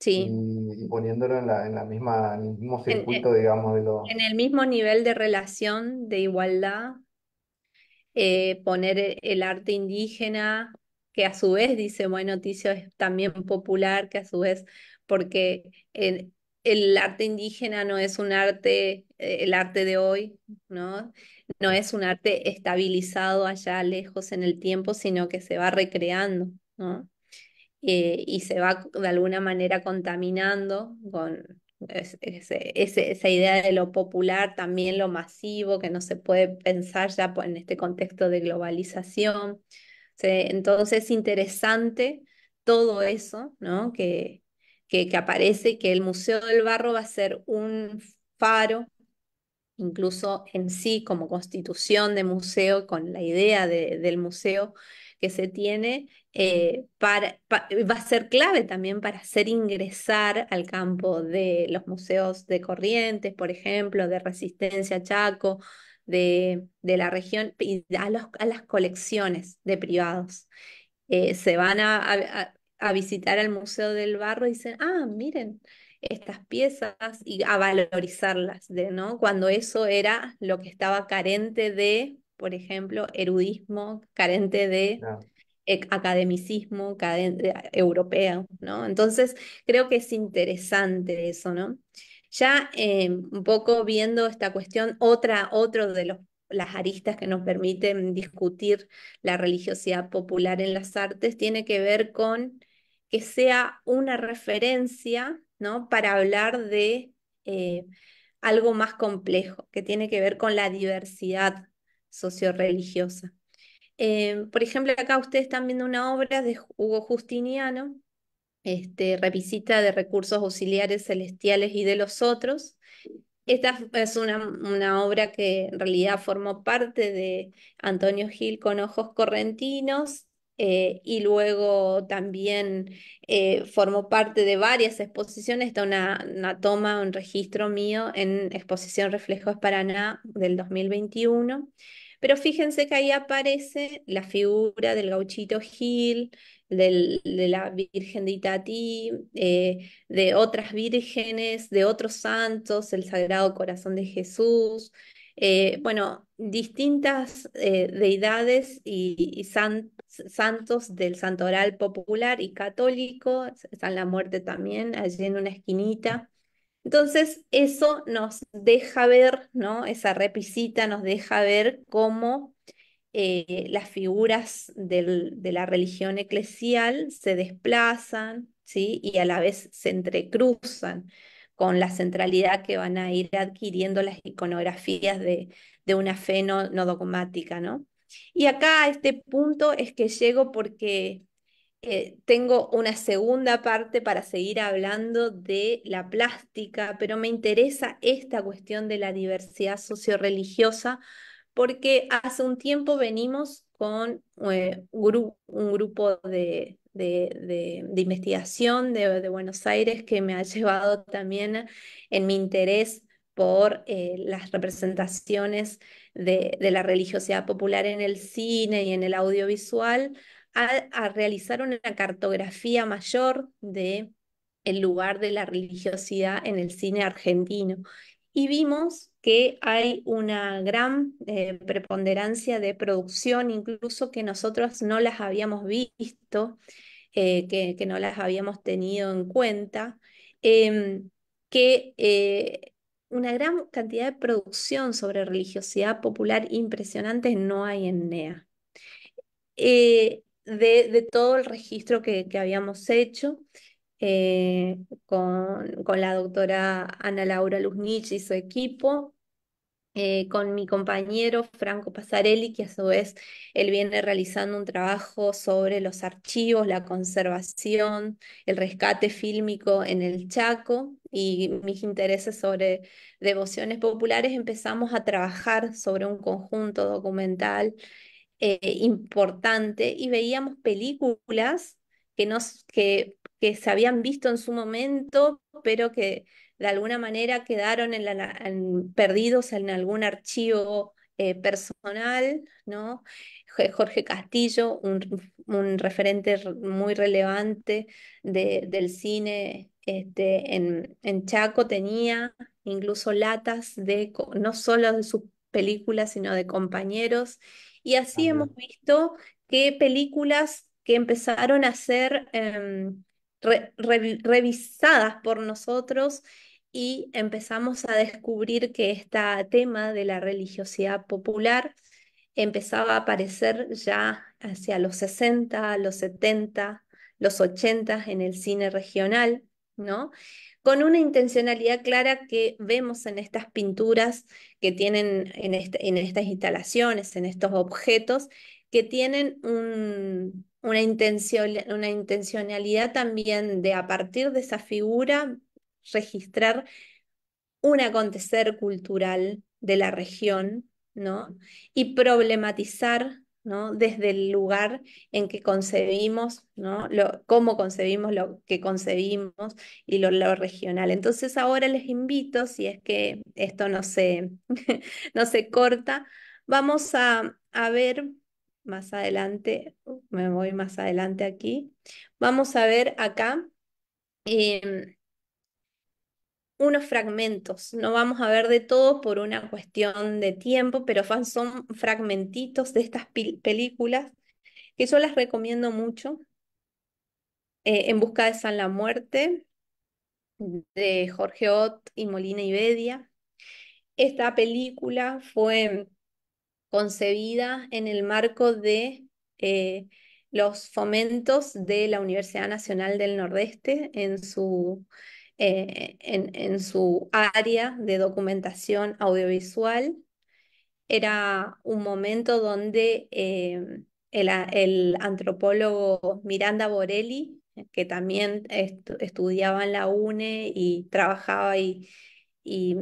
A: Sí. Y, poniéndolo en la, en la misma, el mismo eh, circuito, digamos, de lo... En
B: el mismo nivel de relación, de igualdad eh, poner e-, el arte indígena, que a su vez, dice Buen Noticio, es también popular, que a su vez, porque el, arte indígena no es un arte, eh, el arte de hoy, ¿no? No es un arte estabilizado allá lejos en el tiempo, sino que se va recreando, ¿no? Eh, y se va de alguna manera contaminando con, esa idea de lo popular, también lo masivo, que no se puede pensar ya en este contexto de globalización. Entonces es interesante todo eso ¿no? que, que, que aparece, que el Museo del Barro va a ser un faro, incluso en sí como constitución de museo, con la idea de, del museo, que se tiene eh, para, va a ser clave también para hacer ingresar al campo de los museos de Corrientes, por ejemplo, de Resistencia Chaco, de, la región, y a, las colecciones de privados. Eh, se van a, visitar al Museo del Barro y dicen, ah, miren, estas piezas y a valorizarlas, de, ¿no? Cuando eso era lo que estaba carente de por ejemplo, erudismo, carente de e, academicismo, eh, europeo, ¿no? Entonces, creo que es interesante eso, ¿no? Ya eh, un poco viendo esta cuestión, otra, otro de las aristas que nos permiten discutir la religiosidad popular en las artes tiene que ver con que sea una referencia ¿no? para hablar de eh, algo más complejo, que tiene que ver con la diversidad socioreligiosa. Eh, por ejemplo, acá ustedes están viendo una obra de Hugo Justiniano, este, revisita de recursos auxiliares celestiales y de los otros. Esta es una, obra que en realidad formó parte de Antonio Gil con ojos correntinos, eh, y luego también eh, formó parte de varias exposiciones. Esta una, una, toma, un registro mío en Exposición Reflejos Paraná del 2021. Pero fíjense que ahí aparece la figura del gauchito Gil, de la Virgen de Itatí, eh, de otras vírgenes, de otros santos, el Sagrado Corazón de Jesús, eh, bueno, distintas eh, deidades y, santos del santoral popular y católico, está la muerte también, allí en una esquinita. Entonces, eso nos deja ver, ¿no? Esa repisita nos deja ver cómo eh, las figuras de la religión eclesial se desplazan, ¿sí? Y a la vez se entrecruzan con la centralidad que van a ir adquiriendo las iconografías de, una fe no, no dogmática, ¿no? Y acá a este punto es que llego porque eh, tengo una segunda parte para seguir hablando de la plástica, pero me interesa esta cuestión de la diversidad socioreligiosa porque hace un tiempo venimos con eh, un grupo de, investigación de, Buenos Aires que me ha llevado también en mi interés por eh, las representaciones de la religiosidad popular en el cine y en el audiovisual a, realizar una cartografía mayor de el lugar de la religiosidad en el cine argentino. Y vimos que hay una gran eh, preponderancia de producción, incluso que nosotros no las habíamos visto, eh, que, no las habíamos tenido en cuenta, em, que eh, una gran cantidad de producción sobre religiosidad popular impresionante no hay en NEA de, todo el registro que, que habíamos hecho. Eh, con, con, la doctora Ana Laura Luznich y su equipo, eh, con mi compañero Franco Pasarelli, que a su vez él viene realizando un trabajo sobre los archivos, la conservación, el rescate fílmico en el Chaco y mis intereses sobre devociones populares, empezamos a trabajar sobre un conjunto documental eh, importante y veíamos películas que, nos, que, que se habían visto en su momento, pero que de alguna manera quedaron perdidos en algún archivo eh, personal, ¿no? Jorge Castillo, un, un referente muy relevante de, del cine este, en, en, Chaco, tenía incluso latas de no solo de sus películas, sino de compañeros y así ah, hemos visto que películas que empezaron a ser em, revisadas por nosotros y empezamos a descubrir que este tema de la religiosidad popular empezaba a aparecer ya hacia los 60, los 70, los 80 en el cine regional, ¿no? con una intencionalidad clara que vemos en estas pinturas que tienen en, estas instalaciones, en estos objetos, que tienen una, una intencionalidad también de a partir de esa figura registrar un acontecer cultural de la región, ¿no? Y problematizar desde el lugar en que concebimos, ¿no? cómo concebimos lo que concebimos y lo, regional. Entonces ahora les invito, si es que esto no se, no se corta, vamos a, ver más adelante, me voy más adelante aquí, vamos a ver acá. Em, unos fragmentos, no vamos a ver de todo por una cuestión de tiempo, pero son fragmentitos de estas películas que yo las recomiendo mucho. Eh, en busca de San la Muerte, de Jorge Ott y Molina Ibedia. Esta película fue concebida en el marco de eh, los fomentos de la Universidad Nacional del Nordeste en su eh, en, su área de documentación audiovisual. Era un momento donde eh, el, antropólogo Miranda Borelli, que también estudiaba en la UNE y trabajaba y,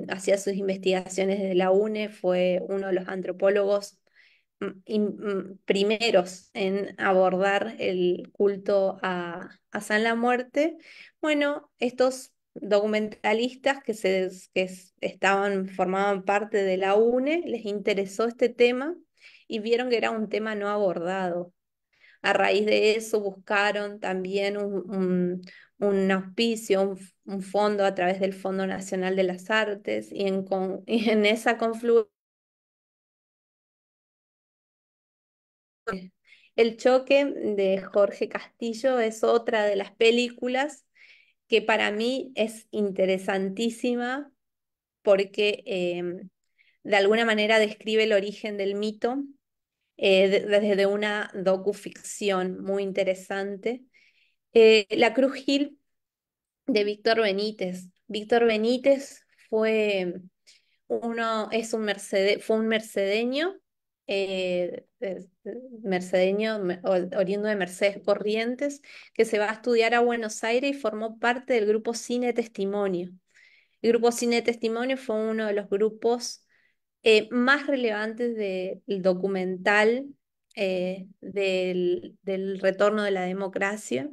B: hacía sus investigaciones desde la UNE, fue uno de los antropólogos mm, mm, primeros en abordar el culto a, a, San la Muerte, bueno, estos documentalistas que, se, que estaban, formaban parte de la UNE, les interesó este tema y vieron que era un tema no abordado. A raíz de eso buscaron también un, un, un auspicio, un, fondo a través del Fondo Nacional de las Artes y en, y en esa confluencia El choque de Jorge Castillo es otra de las películas que para mí es interesantísima porque em, de alguna manera describe el origen del mito eh, desde una docuficción muy interesante. Eh, la Cruz Gil de Víctor Benítez. Víctor Benítez fue, em, uno, es un mercede, fue un mercedeño eh, eh oriundo de Mercedes Corrientes, que se va a estudiar a Buenos Aires y formó parte del grupo Cine Testimonio. El grupo Cine Testimonio fue uno de los grupos eh, más relevantes del documental eh, del, del retorno de la democracia.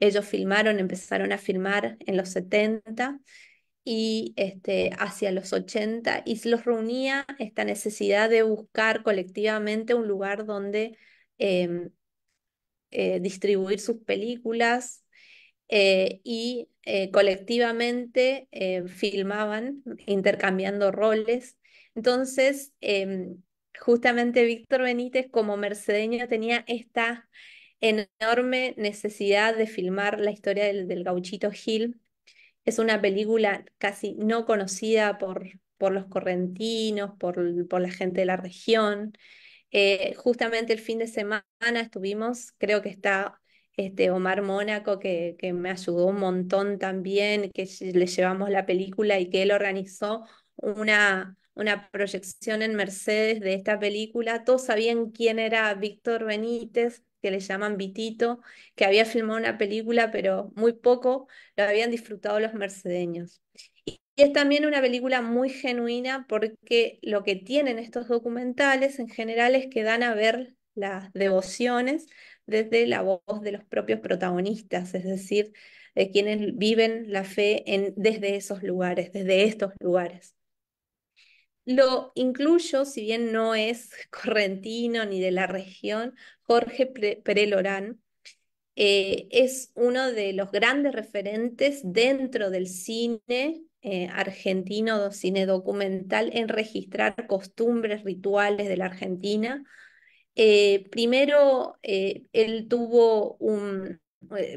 B: Ellos filmaron, empezaron a filmar en los 70 y este, hacia los 80 y los reunía esta necesidad de buscar colectivamente un lugar donde em, eh, distribuir sus películas eh, y eh, colectivamente filmaban intercambiando roles. Entonces, em, justamente Víctor Benítez como mercedeño tenía esta enorme necesidad de filmar la historia del, del gauchito Gil es una película casi no conocida por, los correntinos, por, la gente de la región. Eh, justamente el fin de semana estuvimos, creo que está este, Omar Mónaco, que, me ayudó un montón también, que le llevamos la película y que él organizó una, una proyección en Mercedes de esta película. Todos sabían quién era Víctor Benítez, que le llaman Vitito, que había filmado una película, pero muy poco lo habían disfrutado los mercedeños. Y es también una película muy genuina porque lo que tienen estos documentales en general es que dan a ver las devociones desde la voz de los propios protagonistas, es decir, de quienes viven la fe en, desde esos lugares, desde estos lugares. Lo incluyo, si bien no es correntino ni de la región, Jorge Pérez Lorán eh, es uno de los grandes referentes dentro del cine eh, argentino, cine documental, en registrar costumbres, rituales de la Argentina. Eh, primero, él tuvo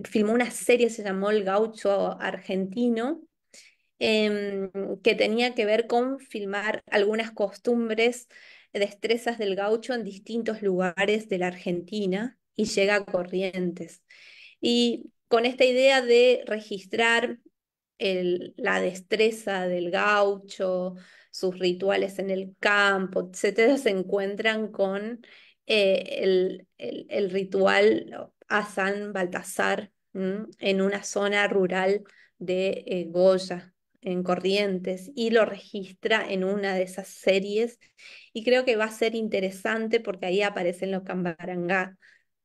B: filmó una serie, se llamó El Gaucho Argentino, Em, que tenía que ver con filmar algunas costumbres, destrezas del gaucho en distintos lugares de la Argentina y llega a Corrientes. Y con esta idea de registrar la destreza del gaucho, sus rituales en el campo, etcétera, se encuentran con eh, el, ritual a San Baltasar en una zona rural de eh, Goya, en Corrientes y lo registra en una de esas series y creo que va a ser interesante porque ahí aparecen los cambarangá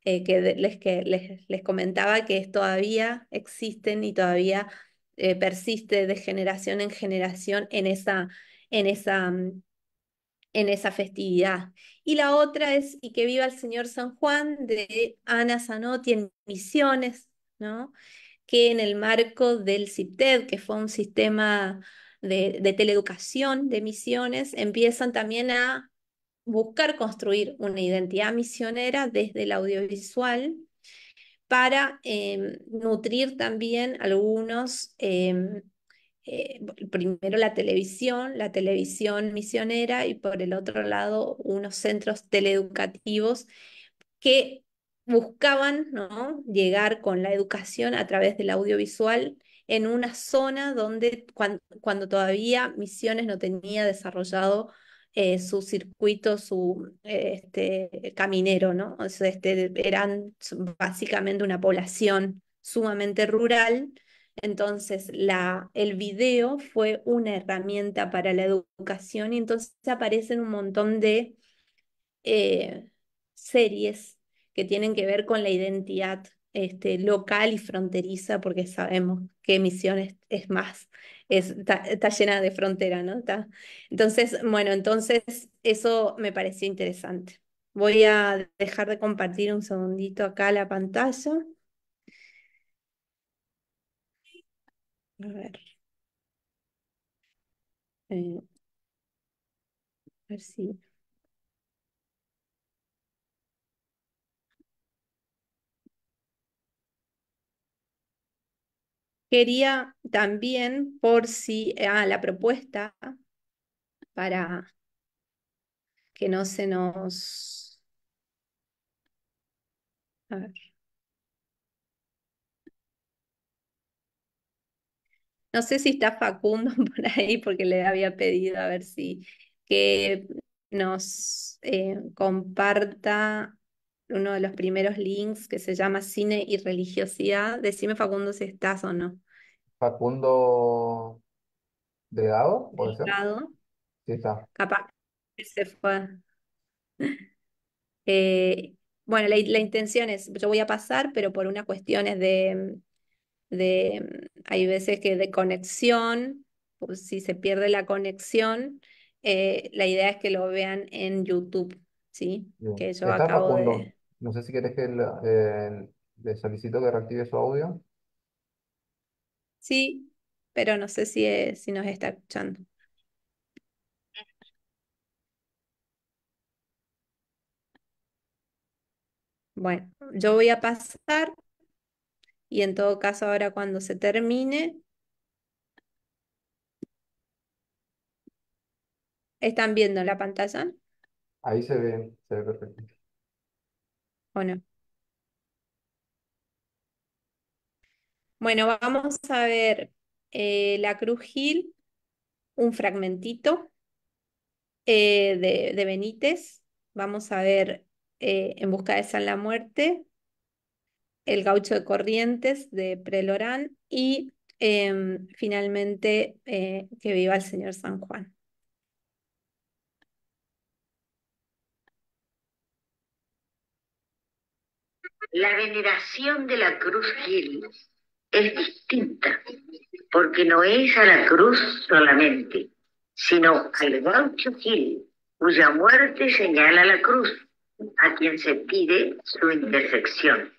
B: eh, que, les, que les, comentaba que todavía existen y todavía eh, persiste de generación en generación en esa, en, esa, mm, en esa festividad. Y la otra es Y que viva el Señor San Juan de Ana Zanotti en Misiones, ¿no? que en el marco del CIPTED, que fue un sistema de, teleeducación de misiones, empiezan también a buscar construir una identidad misionera desde el audiovisual para eh, nutrir también algunos, eh, eh, primero la televisión, la televisión misionera y por el otro lado unos centros teleeducativos que buscaban ¿no? llegar con la educación a través del audiovisual en una zona donde cuando, todavía Misiones no tenía desarrollado eh, su circuito, su este, caminero, ¿no? Este, eran básicamente una población sumamente rural, entonces la, el video fue una herramienta para la educación y entonces aparecen un montón de eh, series que tienen que ver con la identidad este, local y fronteriza, porque sabemos que Misiones es más, está, llena de frontera, ¿no? entonces, bueno, entonces eso me pareció interesante. Voy a dejar de compartir un segundito acá la pantalla. A ver. Eh,
C: a ver si.
B: Quería también, por si eh, ah, la propuesta para que no se nos... No sé si está Facundo por ahí porque le había pedido a ver si que nos eh, comparta uno de los primeros links que se llama Cine y Religiosidad. Decime Facundo si estás o no.
A: Facundo de puede
B: capaz bueno, la, intención es, yo voy a pasar, pero por unas cuestiones de, de, hay veces que de conexión, si se pierde la conexión, eh, la idea es que lo vean en YouTube, ¿sí? Que yo acabo
A: No sé si quieres que le, eh, le solicito que reactive su audio.
B: Sí, pero no sé si, si nos está escuchando. Bueno, yo voy a pasar y en todo caso ahora cuando se termine, ¿están viendo la pantalla
A: Ahí se ve, se ve perfecto.
B: o Bueno, vamos a ver eh, la Cruz Gil, un fragmentito eh, de, de, Benítez. Vamos a ver eh, En busca de San la Muerte, El gaucho de Corrientes de Prelorán y em, finalmente Que viva el Señor San Juan.
C: La veneración de la Cruz Gil es distinta, porque no es a la cruz solamente, sino al gaucho Gil, cuya muerte señala la cruz, a quien se pide su intersección.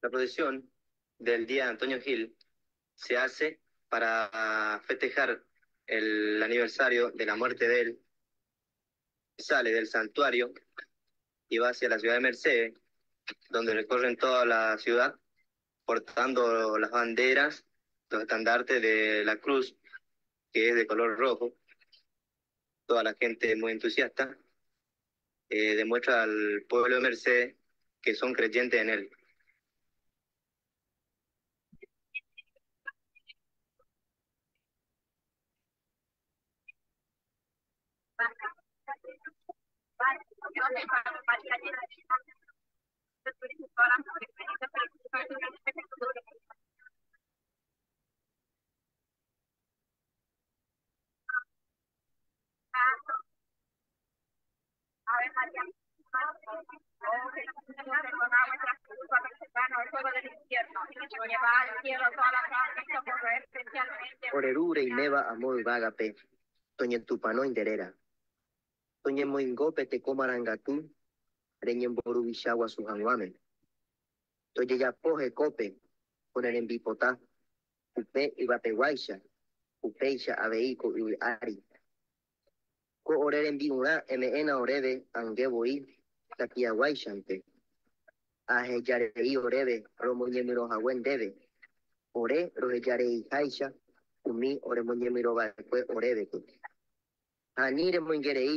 D: La procesión del Día de Antonio Gil se hace para festejar el aniversario de la muerte de él sale del santuario y va hacia la ciudad de Mercedes, donde recorren toda la ciudad portando las banderas, los estandartes de la cruz, que es de color rojo. Toda la gente muy entusiasta eh, demuestra al pueblo de Mercedes que son creyentes en él.
C: Por Orerure y neva
E: amor vagape, en inderera te toñemoingo ya poje
C: cope, poner en onerembipota upe yvapeguáicha upéicha avei ko'yvy ari. ko ore rembi'urã eme'ẽna oréve angevoi takiaguáichante ahejarei oréve jaguen debe. ore rohejareiháicha umi orede orévepe. Anire remoingerei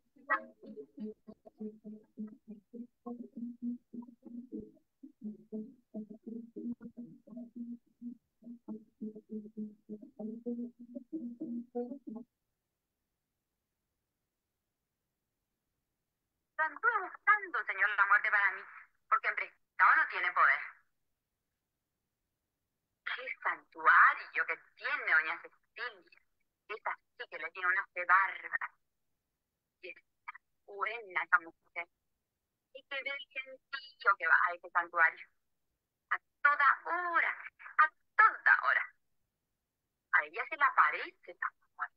C: estamos mujer y que ve el gentío que va a ese santuario. A toda hora, a toda hora. A ella se le aparece la muerte.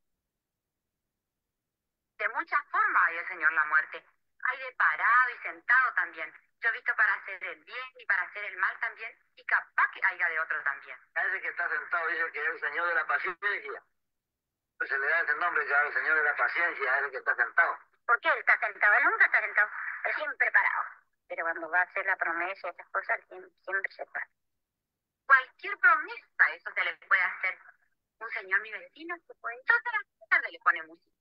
C: De muchas formas hay el Señor la muerte. Hay de parado y sentado también. Yo he visto para hacer el bien y para hacer el mal también. Y capaz que haya de
E: otro también. Ese que está sentado dice que es el Señor de la paciencia. Pues se le da ese nombre que el Señor de la paciencia, es el que está sentado. Porque él está sentado, él nunca está sentado, él siempre parado. Pero cuando va a hacer
C: la promesa y esas cosas, siempre, siempre se para. Cualquier promesa, eso se le puede hacer. Un señor, mi vecino, se puede. Entonces, la le pone música.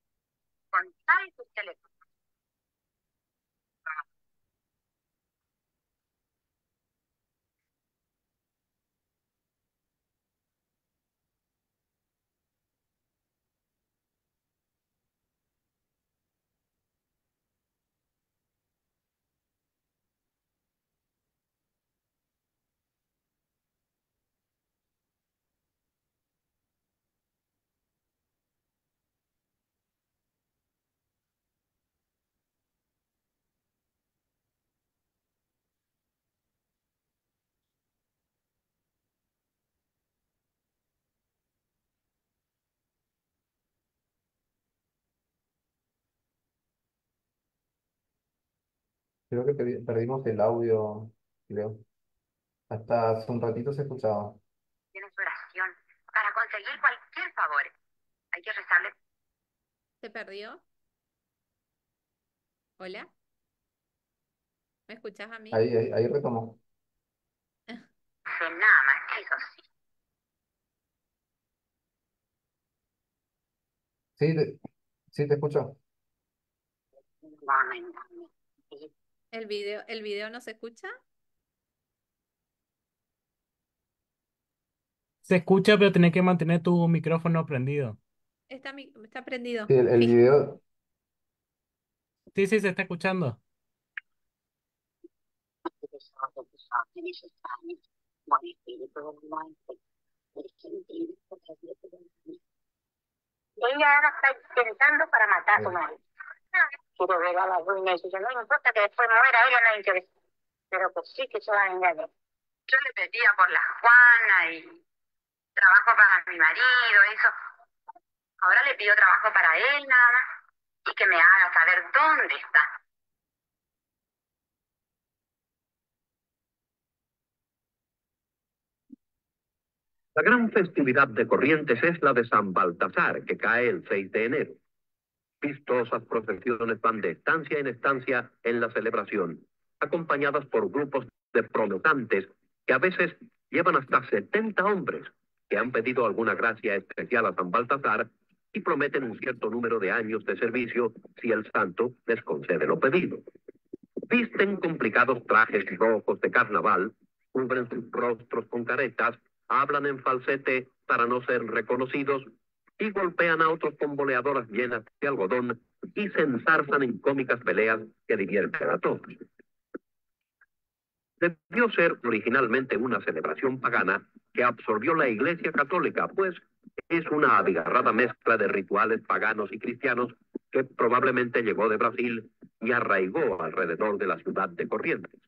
C: Con tal que usted le
A: Creo que perdimos el audio, creo. Hasta hace un ratito se escuchaba. Tiene
C: oración.
B: Para conseguir cualquier favor, hay que rezarle. ¿Se perdió? ¿Hola? ¿Me escuchas a mí? Ahí, ahí, ahí retomó. nada más, eso
A: sí. Sí, te, escucho.
B: Un momento. ¿El video, el video no se escucha?
E: Se escucha, pero tenés que mantener tu micrófono prendido.
B: Está, mi- está prendido. el, video,
E: Sí, sí, se está escuchando.
C: Ella ahora está intentando para matar a su madre ver a la ruina y no importa que después muera, a ella no le interesa. Pero pues sí que se va a Yo le pedía por la Juana y trabajo para mi marido, eso. Ahora le pido trabajo para él nada más y que me haga saber dónde está.
E: La gran festividad de Corrientes es la de San Baltasar, que cae el 6 de enero. Vistosas procesiones van de estancia en estancia en la celebración, acompañadas por grupos de provocantes que a veces llevan hasta 70 hombres que han pedido alguna gracia especial a San Baltasar y prometen un cierto número de años de servicio si el santo les concede lo pedido. Visten complicados trajes rojos de carnaval, cubren sus rostros con caretas, hablan en falsete para no ser reconocidos y golpean a otros con boleadoras llenas de algodón y se ensarzan en cómicas peleas que divierten a todos. Debió ser originalmente una celebración pagana que absorbió la Iglesia Católica, pues es una abigarrada mezcla de rituales paganos y cristianos que probablemente llegó de Brasil y arraigó alrededor de la ciudad de Corrientes.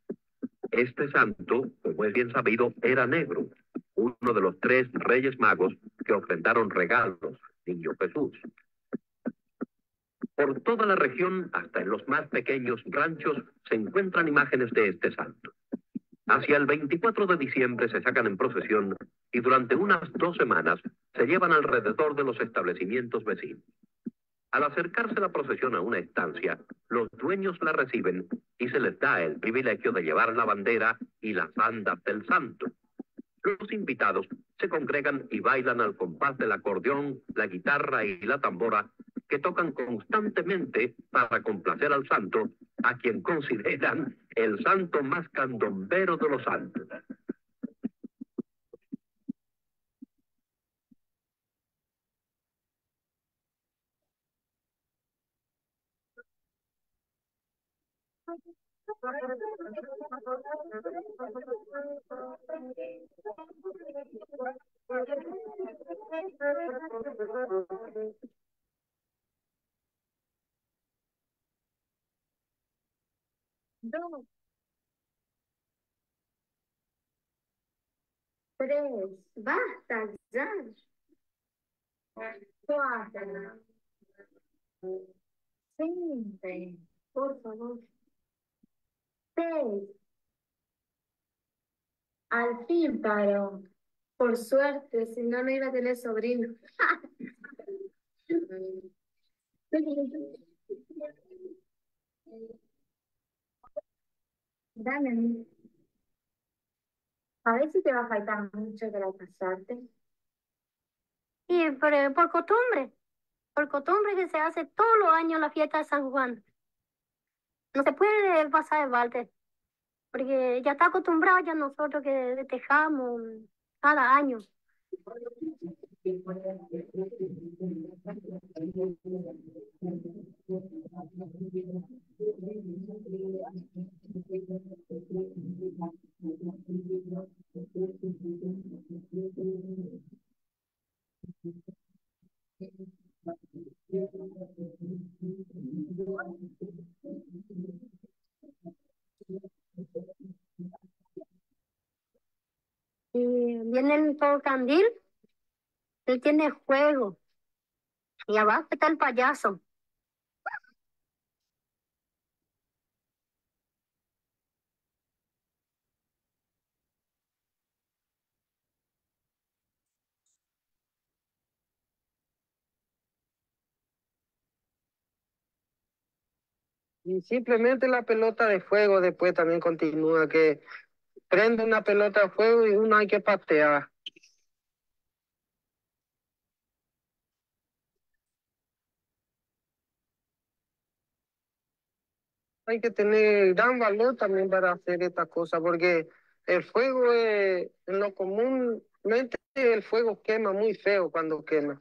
E: Este santo, como es bien sabido, era negro, uno de los tres reyes magos que ofrendaron regalos, niño Jesús. Por toda la región, hasta en los más pequeños ranchos, se encuentran imágenes de este santo. Hacia el 24 de diciembre se sacan en procesión y durante unas dos semanas se llevan alrededor de los establecimientos vecinos. Al acercarse la procesión a una estancia, los dueños la reciben y se les da el privilegio de llevar la bandera y las andas del santo. Los invitados se congregan y bailan al compás del acordeón, la guitarra y la tambora que tocan constantemente para complacer al santo, a quien consideran el santo más candombero de los santos.
C: Dois, três, bartazados, quatro, cinco, por favor. Al fin paro, Por suerte, si no, no iba a tener sobrino. Dame. A ver si te va a faltar mucho para casarte.
E: Y por, por costumbre, por costumbre que se hace todos los años la fiesta de San Juan no se puede pasar de balde, porque ya está acostumbrado ya nosotros que dejamos cada año.
C: Y eh, viene todo candil. Él tiene juego. Y abajo está el payaso.
E: Y simplemente la pelota de fuego después también continúa, que prende una pelota de fuego y uno hay que patear. Hay que tener gran valor también para hacer estas cosas, porque el fuego, es, en lo comúnmente, el fuego quema muy feo cuando quema.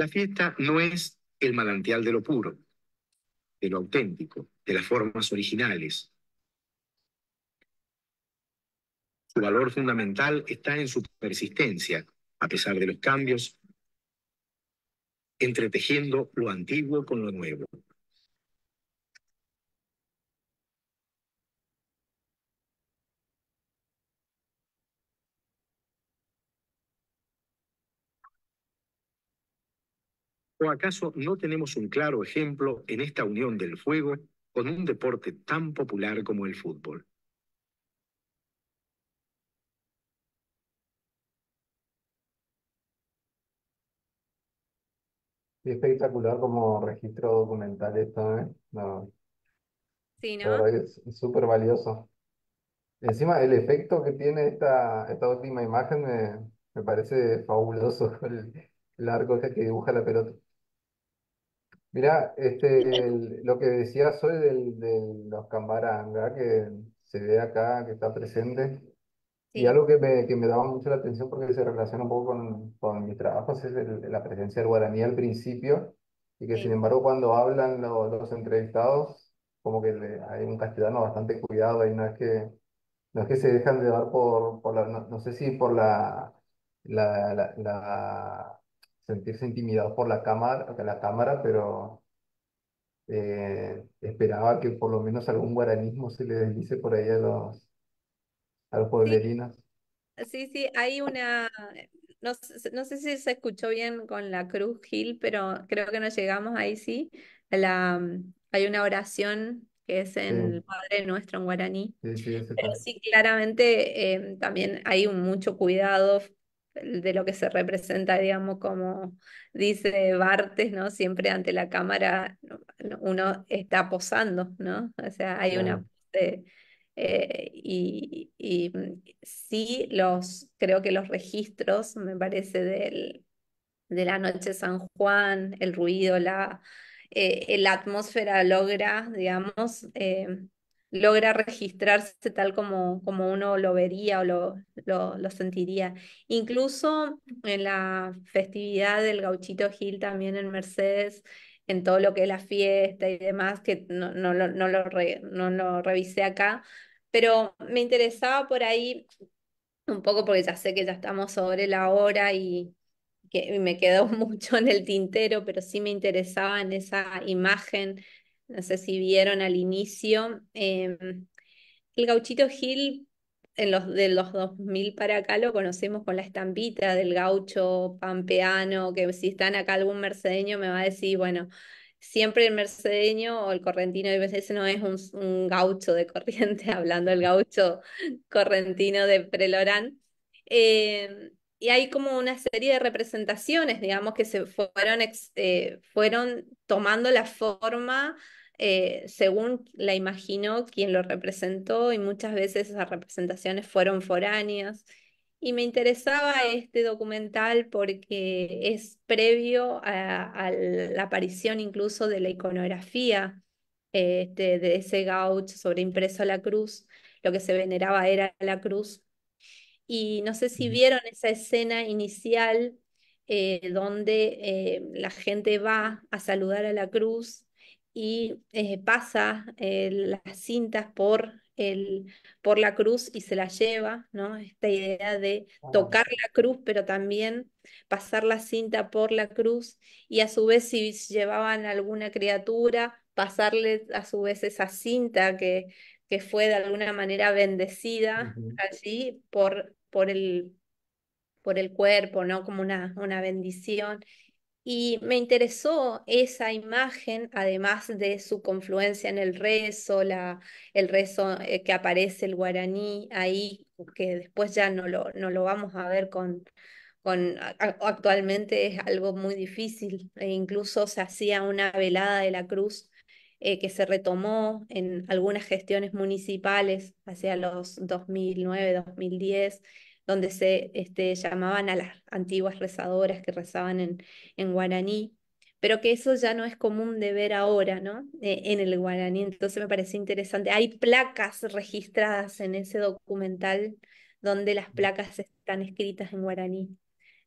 E: La fiesta no es el manantial de lo puro, de lo auténtico, de las formas originales. Su valor fundamental está en su persistencia, a pesar de los cambios, entretejiendo lo antiguo con lo nuevo. ¿O acaso no tenemos un claro ejemplo en esta unión del fuego con un deporte tan popular como el fútbol?
A: Y espectacular como registro documental esto, ¿eh? Sí, ¿no? es súper valioso. Encima, el efecto que tiene esta, esta última imagen me, parece fabuloso, el, arco este que dibuja la pelota. Mira, este, lo que decía, soy del- de los cambaranga que se ve acá, que está presente, y algo que me, daba mucho la atención porque se relaciona un poco con, con mis trabajos es la presencia del guaraní al principio, y que sin embargo cuando hablan los entrevistados, como que hay un castellano bastante cuidado y no es que, no que se dejan llevar por, por la, no, sé si por la, la- sentirse intimidado por la cámara, la cámara pero eh, esperaba que por lo menos algún guaranismo se le deslice por ahí a los, a los pueblerinos.
B: Sí, sí, hay una, no, sé si se escuchó bien con la Cruz Gil, pero creo que nos llegamos ahí sí. La, hay una oración que es en el Padre Nuestro en guaraní.
C: Sí, sí, pero sí,
B: claramente eh, también hay mucho cuidado de lo que se representa, digamos, como dice Bartes, ¿no? Siempre ante la cámara uno está posando, ¿no? O sea, hay una... Eh, y, y, mm, sí, los, creo que los registros, me parece, del, de la noche San Juan, el ruido, la, eh, atmósfera logra, digamos, eh, logra registrarse tal como, como uno lo vería o lo, lo, sentiría. Incluso en la festividad del gauchito Gil también en Mercedes, en todo lo que es la fiesta y demás, que no, no, lo, no lo revisé acá, pero me interesaba por ahí un poco porque ya sé que ya estamos sobre la hora y, que me quedó mucho en el tintero, pero sí me interesaba en esa imagen no sé si vieron al inicio. Em, el gauchito Gil, en los, de los 2000 para acá, lo conocemos con la estampita del gaucho pampeano, que si están acá algún mercedeño me va a decir, bueno, siempre el mercedeño o el correntino, pues ese no es un, gaucho de corriente, hablando el gaucho correntino de Prelorán. Em, y hay como una serie de representaciones, digamos, que se fueron, eh, fueron tomando la forma eh, según la imaginó quien lo representó y muchas veces esas representaciones fueron foráneas. Y me interesaba este documental porque es previo a, la aparición incluso de la iconografía este, de ese gaucho sobre impreso a la cruz. Lo que se veneraba era la cruz. Y no sé si vieron esa escena inicial eh, donde eh, la gente va a saludar a la cruz y eh, pasa eh, las cintas por, el, por la cruz y se las lleva, ¿no? Esta idea de tocar la cruz, pero también pasar la cinta por la cruz y a su vez si llevaban alguna criatura, pasarle a su vez esa cinta que, que fue de alguna manera bendecida allí por, por, el, por el cuerpo, ¿no? Como una, una bendición. Y me interesó esa imagen, además de su confluencia en el rezo, la, el rezo eh, que aparece el guaraní ahí, que después ya no lo, no lo vamos a ver con, con actualmente es algo muy difícil. E incluso se hacía una velada de la cruz eh, que se retomó en algunas gestiones municipales hacia los 2009, 2010 donde se este, llamaban a las antiguas rezadoras que rezaban en, guaraní, pero que eso ya no es común de ver ahora, ¿no? Eh, en el guaraní, entonces me parece interesante. Hay placas registradas en ese documental donde las placas están escritas en guaraní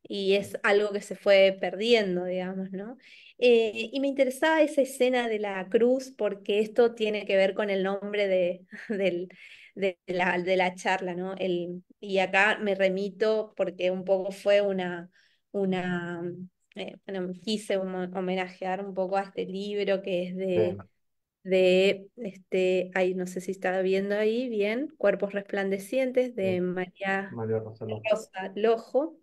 B: y es algo que se fue perdiendo, digamos, ¿no? Eh, y me interesaba esa escena de la cruz porque esto tiene que ver con el nombre de, del, de la, de la charla, ¿no? El, y acá me remito porque un poco fue una, una mm, eh, bueno, quise homenajear un poco a este libro que es de, de este, ahí no sé si estaba viendo ahí bien, Cuerpos Resplandecientes de María, Rosa, Lojo.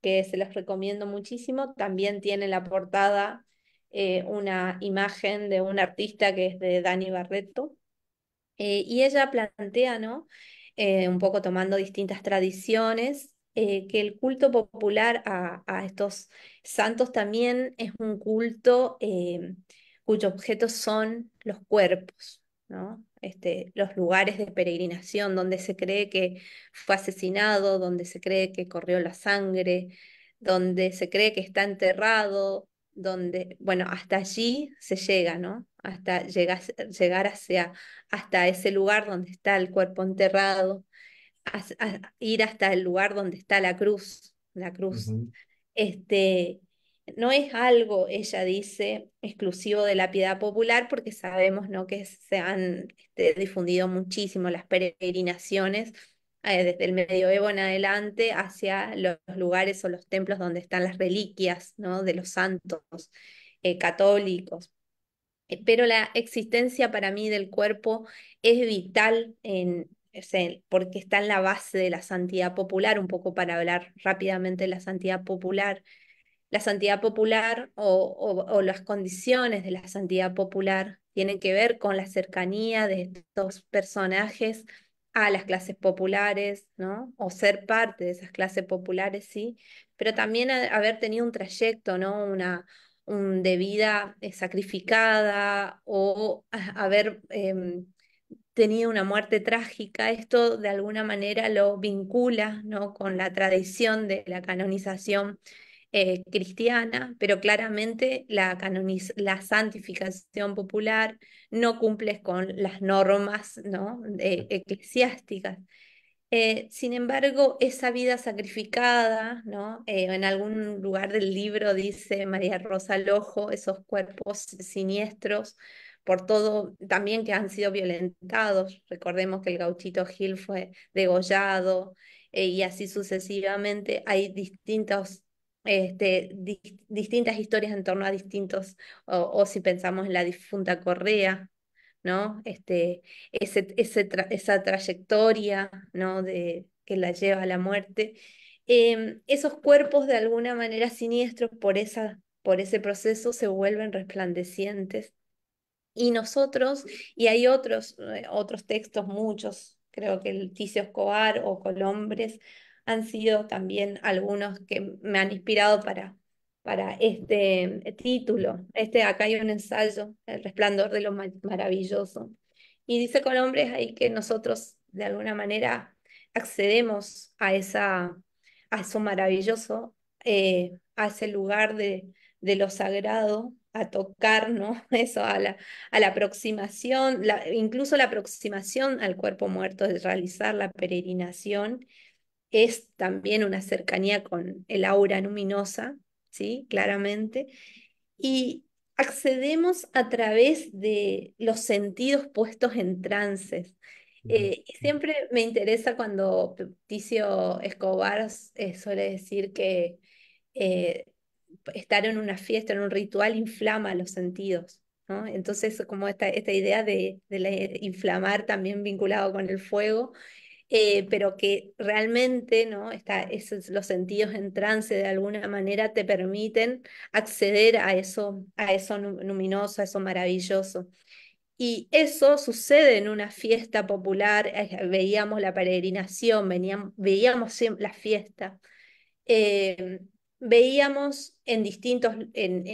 B: que se los recomiendo muchísimo. También tiene la portada eh, una imagen de un artista que es de Dani Barreto. Eh, y ella plantea, ¿no? Eh, un poco tomando distintas tradiciones, eh, que el culto popular a, estos santos también es un culto cuyos objetos son los cuerpos, ¿no? Este, los lugares de peregrinación donde se cree que fue asesinado, donde se cree que corrió la sangre, donde se cree que está enterrado, donde, bueno, hasta allí se llega, ¿no? hasta llegar, hacia, hasta ese lugar donde está el cuerpo enterrado, a, ir hasta el lugar donde está la cruz, la cruz. Este, no es algo, ella dice, exclusivo de la piedad popular, porque sabemos ¿no? que se han este, difundido muchísimo las peregrinaciones eh, desde el medioevo en adelante hacia los lugares o los templos donde están las reliquias ¿no? de los santos eh, católicos. Eh, pero la existencia para mí del cuerpo es vital en, porque está en la base de la santidad popular, un poco para hablar rápidamente de la santidad popular. La santidad popular o, o, o las condiciones de la santidad popular tienen que ver con la cercanía de estos personajes a las clases populares, ¿no? O ser parte de esas clases populares, sí, pero también haber tenido un trayecto, ¿no? Una, Mm, de vida eh, sacrificada o haber em, tenido una muerte trágica, esto de alguna manera lo vincula ¿no? con la tradición de la canonización eh, cristiana, pero claramente la, la santificación popular no cumple con las normas ¿no? eclesiásticas. Eh, sin embargo, esa vida sacrificada, eh, en algún lugar del libro dice María Rosa Lojo, esos cuerpos siniestros, por todo también que han sido violentados. Recordemos que el gauchito Gil fue degollado eh, y así sucesivamente. Hay este, distintas historias en torno a distintos, o, si pensamos en la difunta Correa, ¿no? Este, ese, esa trayectoria, ¿no? De, que la lleva a la muerte. Em, esos cuerpos de alguna manera siniestros por, esa, por ese proceso se vuelven resplandecientes. Y nosotros, y hay otros, eh, otros textos, muchos, creo que el Ticio Escobar o Colombres han sido también algunos que me han inspirado para para este eh, título. Este, acá hay un ensayo, El resplandor de lo maravilloso. Y dice con hombres ahí que nosotros de alguna manera accedemos a, esa, a eso maravilloso, eh, a ese lugar de, lo sagrado, a tocar, Eso, a la, a la aproximación, incluso la aproximación al cuerpo muerto, de realizar la peregrinación, es también una cercanía con el aura luminosa ¿sí? Claramente. Y accedemos a través de los sentidos puestos en trances. Eh, y siempre me interesa cuando Ticio Escobar eh, suele decir que eh, estar en una fiesta, en un ritual, inflama los sentidos. Entonces, como esta, idea de, inflamar también vinculado con el fuego eh, pero que realmente ¿no? Está, los sentidos en trance de alguna manera te permiten acceder a eso, a eso luminoso, a eso maravilloso. Y eso sucede en una fiesta popular, eh, veíamos la peregrinación, veníamos, veíamos la fiesta, eh, veíamos en, distintos, en,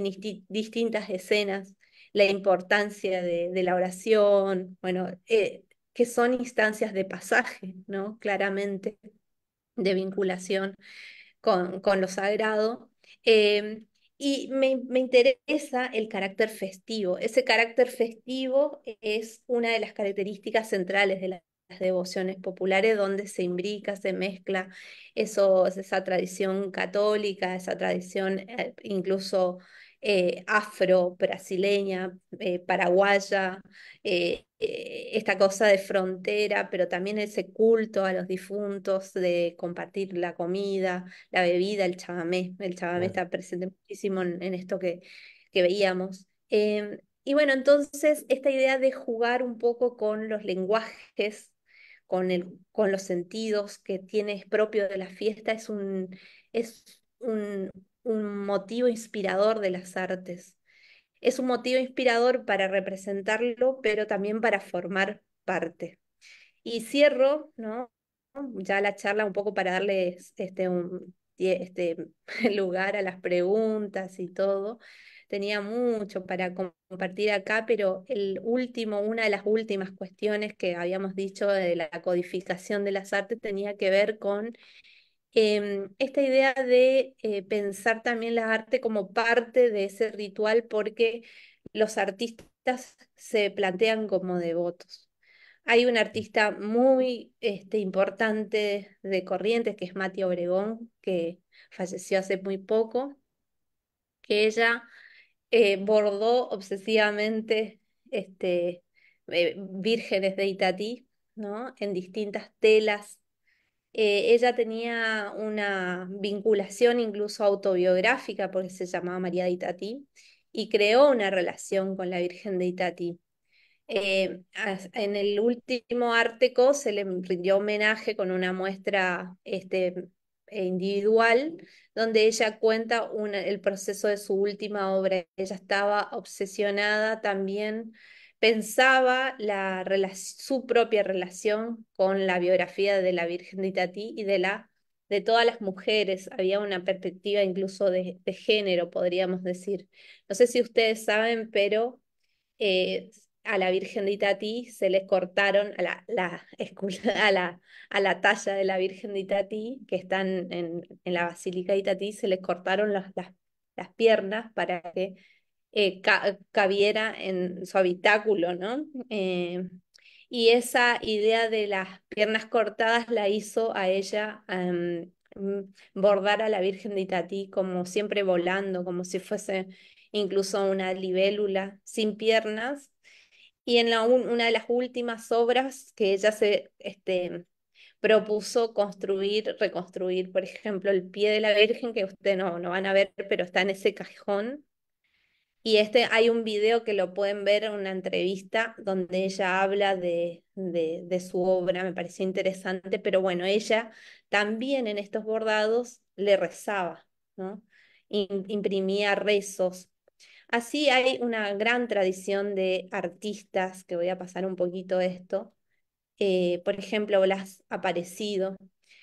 B: distintas escenas la importancia de, la oración, bueno, que son instancias de pasaje, ¿no? Claramente, de vinculación con, con lo sagrado. Eh, y me, me, interesa el carácter festivo. Ese carácter festivo es una de las características centrales de las devociones populares, donde se imbrica, se mezcla esa tradición católica, esa tradición eh, incluso eh, afro, brasileña, eh, paraguaya, eh, esta cosa de frontera, pero también ese culto a los difuntos, de compartir la comida, la bebida, el chamamé. El chamamé está presente muchísimo en, en esto que, que veíamos. Em, y bueno, entonces esta idea de jugar un poco con los lenguajes con, el, con los sentidos que tienes propio de la fiesta es, un, es un, un motivo inspirador de las artes. Es un motivo inspirador para representarlo, pero también para formar parte. Y cierro, ¿no? Ya la charla un poco para darle este, un, este lugar a las preguntas y todo. Tenía mucho para compartir acá, pero el último, una de las últimas cuestiones que habíamos dicho de la codificación de las artes tenía que ver con Em, esta idea de eh, pensar también la arte como parte de ese ritual porque los artistas se plantean como devotos. Hay un artista muy este, importante de Corrientes, que es Mati Obregón, que falleció hace muy poco, que ella eh, bordó obsesivamente este, eh, vírgenes de Itatí, ¿no? En distintas telas eh, ella tenía una vinculación incluso autobiográfica, porque se llamaba María de Itatí, y creó una relación con la Virgen de Itatí. Eh, en el último Arteco se le rindió homenaje con una muestra este, individual, donde ella cuenta el proceso de su última obra. Ella estaba obsesionada también pensaba su propia relación con la biografía de la Virgen de Itatí y de, la, de todas las mujeres. Había una perspectiva incluso de, género, podríamos decir. No sé si ustedes saben, pero eh, a la Virgen de Itatí se les cortaron a la, la, a la, a la talla de la Virgen de Itatí, que están en, en la Basílica de Itatí, se les cortaron las, las piernas para que eh, cabiera en su habitáculo, ¿no? Eh, y esa idea de las piernas cortadas la hizo a ella em, mm, bordar a la Virgen de Itatí como siempre volando, como si fuese incluso una libélula sin piernas. Y en una de las últimas obras que ella se este, propuso construir, reconstruir, por ejemplo, el pie de la Virgen, que ustedes no, no van a ver, pero está en ese cajón, y este hay un video que lo pueden ver, una entrevista donde ella habla de, su obra, me pareció interesante, pero bueno, ella también en estos bordados le rezaba, ¿no? imprimía rezos. Así hay una gran tradición de artistas, que voy a pasar un poquito esto, eh, por ejemplo, Blas Aparecido,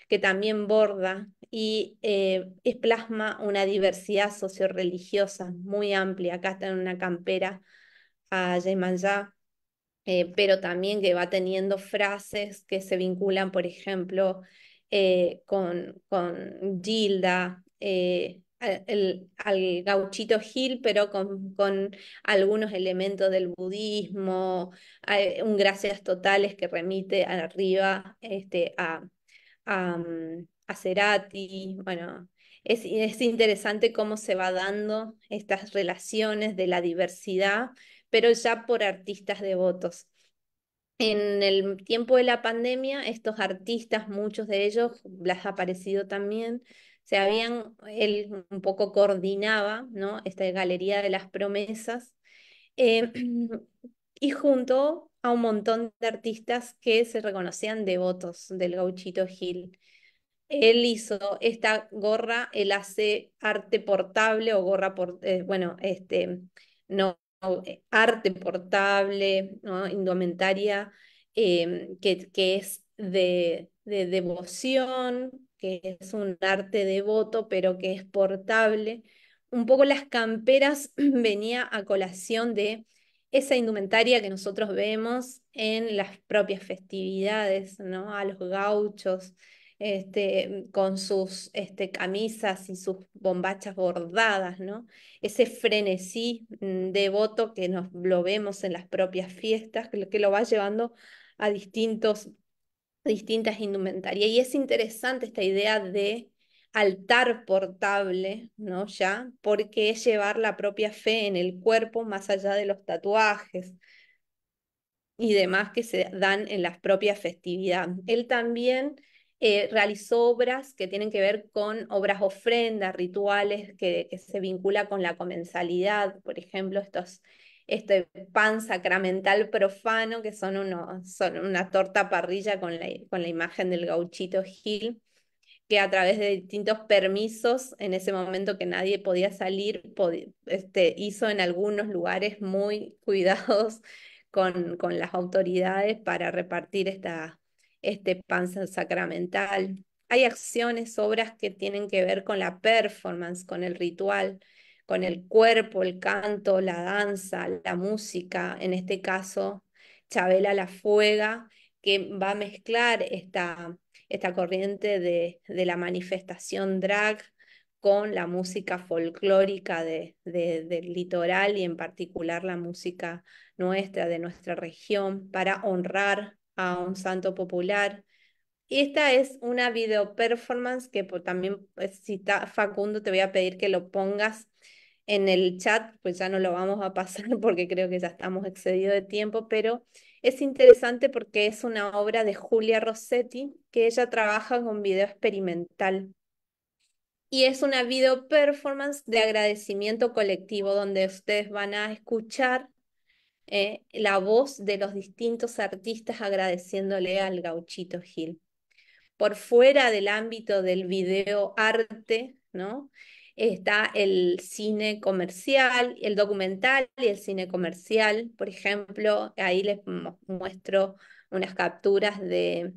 B: que también borda y eh, es plasma una diversidad socioreligiosa muy amplia. Acá está en una campera a Yemanjá, eh, pero también que va teniendo frases que se vinculan, por ejemplo, eh, con, con Gilda, al gauchito Gil, pero con, con algunos elementos del budismo, un gracias totales que remite arriba este, a a, a Cerati, bueno, es, es, interesante cómo se va dando estas relaciones de la diversidad, pero ya por artistas devotos. En el tiempo de la pandemia, estos artistas, muchos de ellos, las ha aparecido también, se habían, él un poco coordinaba, ¿no? Esta galería de las promesas, em, y junto a un montón de artistas que se reconocían devotos del gauchito Gil. Él hizo esta gorra, él hace arte portable o gorra, eh, bueno, este, no, eh, arte portable, indumentaria, em, que, que, es de, de devoción, que es un arte devoto, pero que es portable. Un poco las camperas venía a colación de esa indumentaria que nosotros vemos en las propias festividades, ¿no? A los gauchos, este, con sus este, camisas y sus bombachas bordadas, ¿no? Ese frenesí mm, devoto que nos lo vemos en las propias fiestas, que, lo va llevando a distintos, distintas indumentarias. Y es interesante esta idea de altar portable, ¿no? Ya, porque es llevar la propia fe en el cuerpo más allá de los tatuajes y demás que se dan en las propias festividades. Él también eh, realizó obras que tienen que ver con obras ofrendas, rituales que, se vincula con la comensalidad, por ejemplo, estos este pan sacramental profano, que son, son una torta parrilla con la, con la imagen del gauchito Gil, que a través de distintos permisos, en ese momento que nadie podía salir, este, hizo en algunos lugares muy cuidados con, con las autoridades para repartir esta, este pan sacramental. Hay acciones, obras que tienen que ver con la performance, con el ritual, con el cuerpo, el canto, la danza, la música, en este caso, Chabela la Fuega, que va a mezclar esta esta corriente de, la manifestación drag con la música folclórica de, del litoral y en particular la música nuestra, de nuestra región, para honrar a un santo popular. Y Esta es una video performance que pues, también, pues, si está Facundo, te voy a pedir que lo pongas en el chat, pues ya no lo vamos a pasar porque creo que ya estamos excedidos de tiempo, pero es interesante porque es una obra de Julia Rossetti, que ella trabaja con video experimental. Y es una video performance de agradecimiento colectivo, donde ustedes van a escuchar eh, la voz de los distintos artistas agradeciéndole al gauchito Gil. Por fuera del ámbito del video arte, ¿no? está el cine comercial, el documental y el cine comercial. Por ejemplo, ahí les muestro unas capturas eh,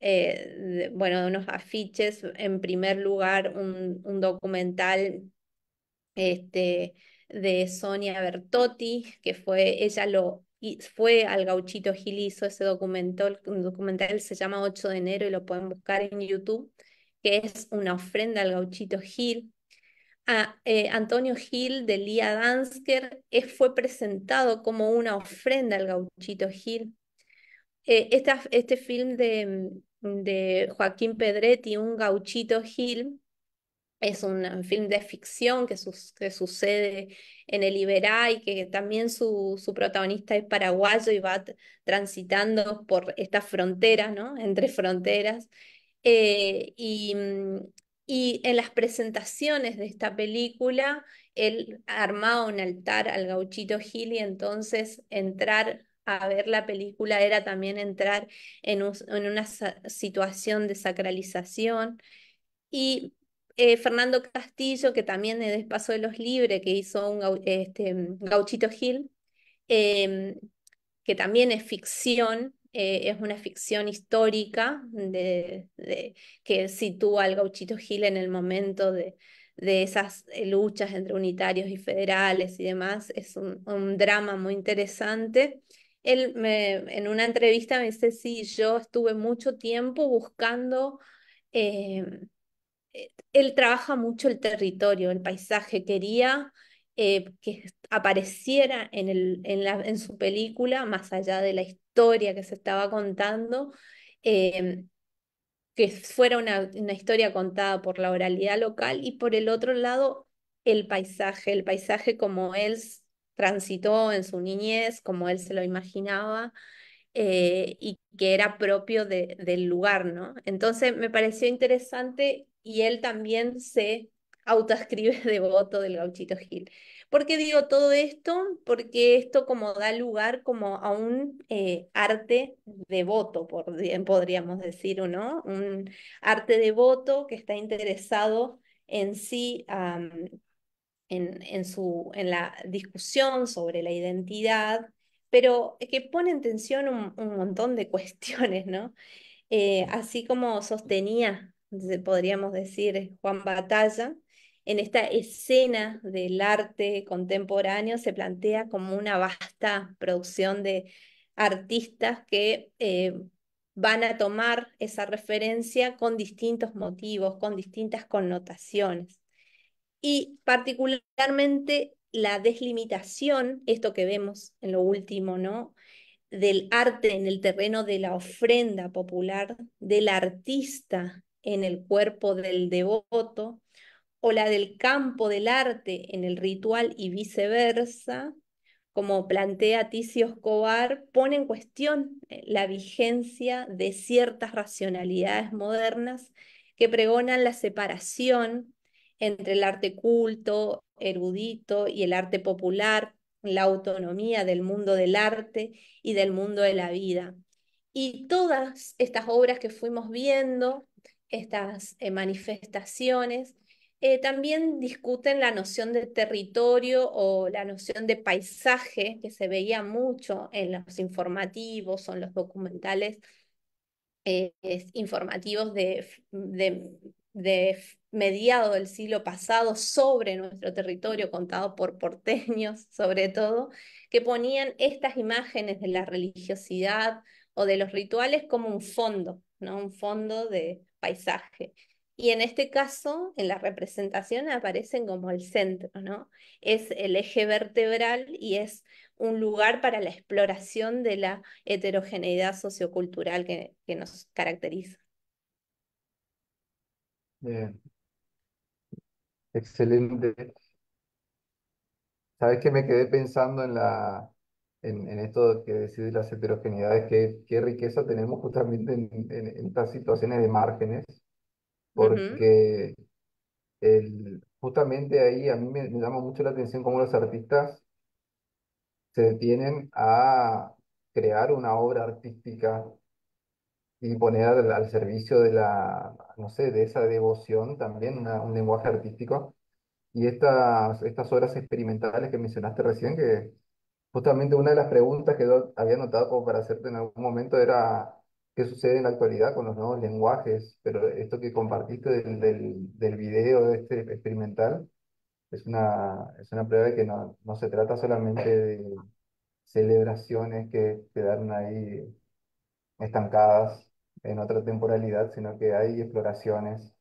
B: de, bueno, unos afiches. En primer lugar, un, un documental este, de Sonia Bertotti, que fue, ella lo fue al gauchito Gil hizo ese documental, un documental se llama 8 de enero y lo pueden buscar en YouTube, que es una ofrenda al gauchito Gil, eh, Antonio Gil de Lía Dansker fue presentado como una ofrenda al gauchito Gil. Eh, este film mm, de, Joaquín Pedretti, Un gauchito Gil, es un film de ficción que, sucede en el Iberá y que también su, protagonista es paraguayo y va transitando por estas fronteras, ¿no? entre fronteras. Eh, y mm, y en las presentaciones de esta película, él armaba un altar al gauchito Gil y entonces entrar a ver la película era también entrar en, una situación de sacralización. Y eh, Fernando Castillo, que también es de Paso de los Libres, que hizo un este, Gauchito Gil, em, que también es ficción, eh, es una ficción histórica de, que sitúa al gauchito Gil en el momento de, esas eh, luchas entre unitarios y federales y demás. Es un, drama muy interesante. Él me, en una entrevista me dice, sí, yo estuve mucho tiempo buscando, eh, él trabaja mucho el territorio, el paisaje, quería que apareciera en, el, en su película, más allá de la historia historia que se estaba contando, em, que fuera una, una historia contada por la oralidad local y por el otro lado el paisaje, el paisaje como él transitó en su niñez, como él se lo imaginaba eh, y que era propio de, del lugar, ¿no? Entonces me pareció interesante y él también se autoescribe devoto del gauchito Gil. ¿Por qué digo todo esto? Porque esto como da lugar como a un eh, arte devoto, por, podríamos decir, ¿no? Un arte devoto que está interesado en sí, en, su, en la discusión sobre la identidad, pero que pone en tensión un, montón de cuestiones, ¿no? Eh, así como sostenía, podríamos decir, Juan Batalla, en esta escena del arte contemporáneo se plantea como una vasta producción de artistas que eh, van a tomar esa referencia con distintos motivos, con distintas connotaciones. Y particularmente la deslimitación, esto que vemos en lo último, ¿no? del arte en el terreno de la ofrenda popular, del artista en el cuerpo del devoto, o la del campo del arte en el ritual y viceversa, como plantea Ticio Escobar, pone en cuestión eh, la vigencia de ciertas racionalidades modernas que pregonan la separación entre el arte culto, erudito y el arte popular, la autonomía del mundo del arte y del mundo de la vida. Y todas estas obras que fuimos viendo, estas eh, manifestaciones, eh, también discuten la noción de territorio o la noción de paisaje, que se veía mucho en los informativos o en los documentales eh, informativos de, de, de mediado del siglo pasado sobre nuestro territorio, contado por porteños sobre todo, que ponían estas imágenes de la religiosidad o de los rituales como un fondo, ¿no? un fondo de paisaje. Y en este caso, en la representación aparecen como el centro, ¿no? Es el eje vertebral y es un lugar para la exploración de la heterogeneidad sociocultural que, que nos caracteriza.
A: Bien. Excelente. Sabes que me quedé pensando en la, en, esto que decís de las heterogeneidades, qué, qué riqueza tenemos justamente en, estas situaciones de márgenes, porque el, justamente ahí a mí me, llama mucho la atención cómo los artistas se detienen a crear una obra artística y poner al, servicio de la, no sé, de esa devoción también un lenguaje artístico. Y estas, estas obras experimentales que mencionaste recién, que justamente una de las preguntas que había notado como para hacerte en algún momento era qué sucede en la actualidad con los nuevos lenguajes, pero esto que compartiste del, del, del video este experimental es una, es una prueba de que no, no se trata solamente de celebraciones que quedaron ahí estancadas en otra temporalidad, sino que hay exploraciones.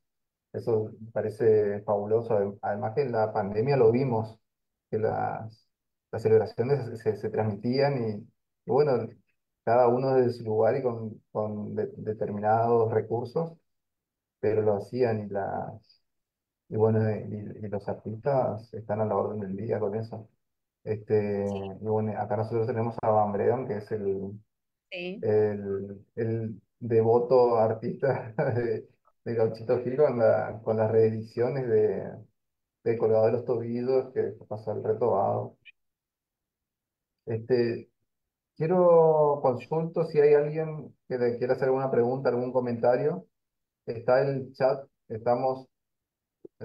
A: Eso parece fabuloso. Además que en la pandemia lo vimos, que las, las celebraciones se, se, transmitían y bueno, cada uno de su lugar y con, con determinados recursos, pero lo hacían y las y bueno, y, los artistas están a la orden del día con eso. Este, y bueno, acá nosotros tenemos a Bambreón, que es el, el, el devoto artista de, Gauchito Gil con, la- las reediciones de, de Colgado de los Tobillos, que pasa el Retobado. Este, Quiero consulto si hay alguien que le quiera hacer alguna pregunta, algún comentario. Está el chat, estamos...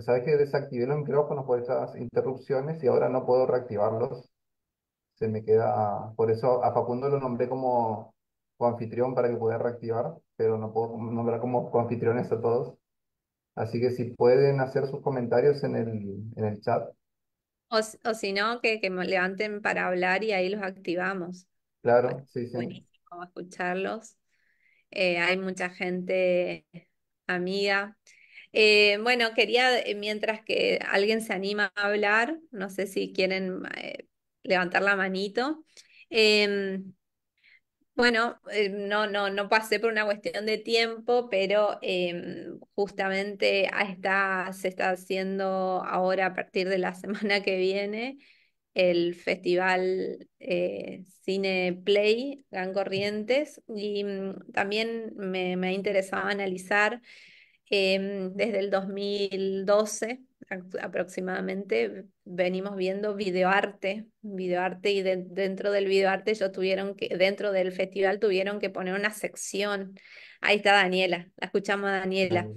A: Sabes que desactivé los micrófonos por estas interrupciones y ahora no puedo reactivarlos. Se me queda... Por eso a Facundo lo nombré como anfitrión para que pueda reactivar, pero no puedo nombrar como anfitriones a todos. Así que si pueden hacer sus comentarios en el, en el chat.
B: O, si no, que, que me levanten para hablar y ahí los activamos.
A: Claro, pues, sí, sí.
B: escucharlos. Eh, hay mucha gente amiga. Eh, bueno, quería, eh, mientras que alguien se anima a hablar, no sé si quieren levantar la manito. Em, bueno, no, no, no pasé por una cuestión de tiempo, pero em, justamente ah, está, se está haciendo ahora a partir de la semana que viene el festival eh, Cine Play, Gran Corrientes, y mm, también me, me ha interesado analizar em, desde el 2012 aproximadamente, venimos viendo videoarte, videoarte, y dentro del videoarte ellos tuvieron que, dentro del festival tuvieron que poner una sección. Ahí está Daniela, la escuchamos a Daniela.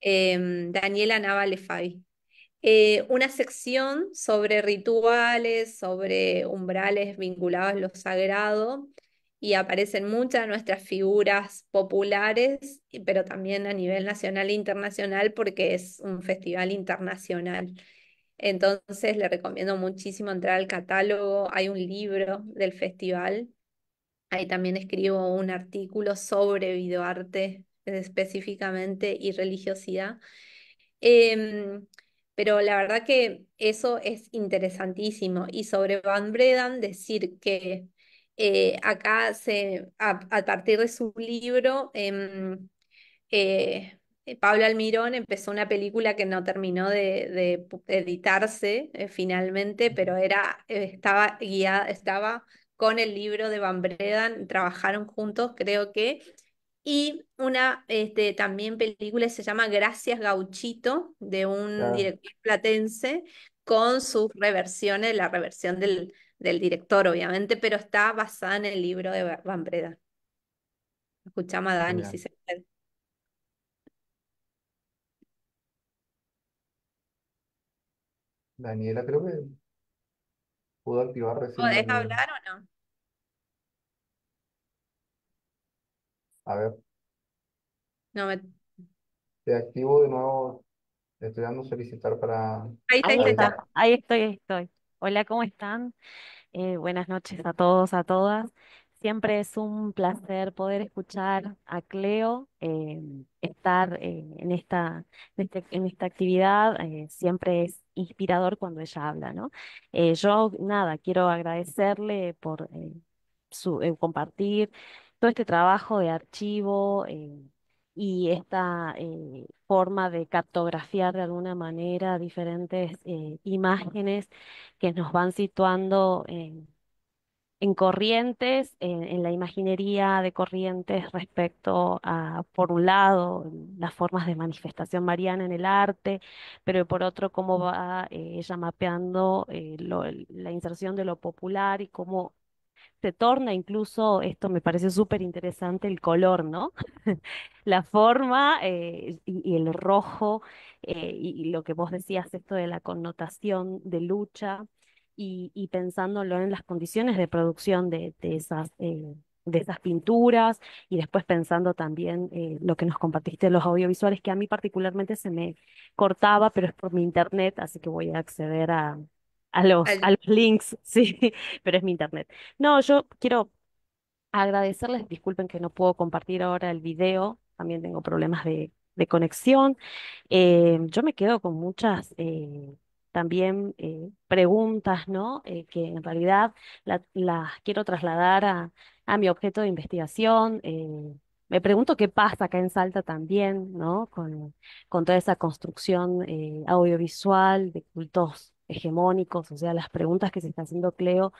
B: Em, Daniela Navales Fabi. Eh, una sección sobre rituales, sobre umbrales vinculados a lo sagrado, y aparecen muchas de nuestras figuras populares, pero también a nivel nacional e internacional, porque es un festival internacional. Entonces, le recomiendo muchísimo entrar al catálogo. Hay un libro del festival. Ahí también escribo un artículo sobre videoarte específicamente y religiosidad. Em, pero la verdad que eso es interesantísimo. Y sobre Van Bredan, decir que eh, acá se, a, partir de su libro, em, eh, eh, Pablo Almirón empezó una película que no terminó de, editarse finalmente, pero era, estaba guiada, estaba con el libro de Van Bredan, trabajaron juntos, creo que, y una este, también película se llama Gracias Gauchito, de un director platense, con sus reversiones, la reversión del, del, director, obviamente, pero está basada en el libro de Van Breda. Escuchamos a Dani, si se puede.
A: Daniela, creo que pudo activar recién. ¿Podés hablar o no? A ver, No, me... te activo de nuevo. Te estoy dando solicitar para
F: ahí está, ahí estoy, ahí estoy. Hola, ¿cómo están? Eh, buenas noches a todos, a todas. Siempre es un placer poder escuchar a Cleo, eh, estar eh, en esta, en este, esta actividad. siempre es inspirador cuando ella habla, ¿no? yo, nada, quiero agradecerle por su, compartir todo este trabajo de archivo eh, y esta eh, forma de cartografiar de alguna manera diferentes eh, imágenes que nos van situando en, corrientes, en, la imaginería de corrientes respecto a, por un lado, las formas de manifestación mariana en el arte, pero por otro, cómo va ella mapeando la inserción de lo popular y cómo se torna incluso, esto me parece súper interesante, el color, ¿no? la forma eh, y, el rojo eh, y, lo que vos decías, esto de la connotación de lucha y, pensándolo en las condiciones de producción de, esas... Eh, de esas pinturas y después pensando también lo que nos compartiste los audiovisuales, que a mí particularmente se me cortaba, pero es por mi internet, así que voy a acceder a, a los, a los links, sí, pero es mi internet. No, yo quiero agradecerles, disculpen que no puedo compartir ahora el video, también tengo problemas de, de conexión. Eh, yo me quedo con muchas eh, también eh, preguntas, ¿no? que en realidad las quiero trasladar a, mi objeto de investigación. me pregunto qué pasa acá en Salta también, ¿no? Con, con toda esa construcción audiovisual de cultos hegemónicos, o sea, las preguntas que se está haciendo Cleo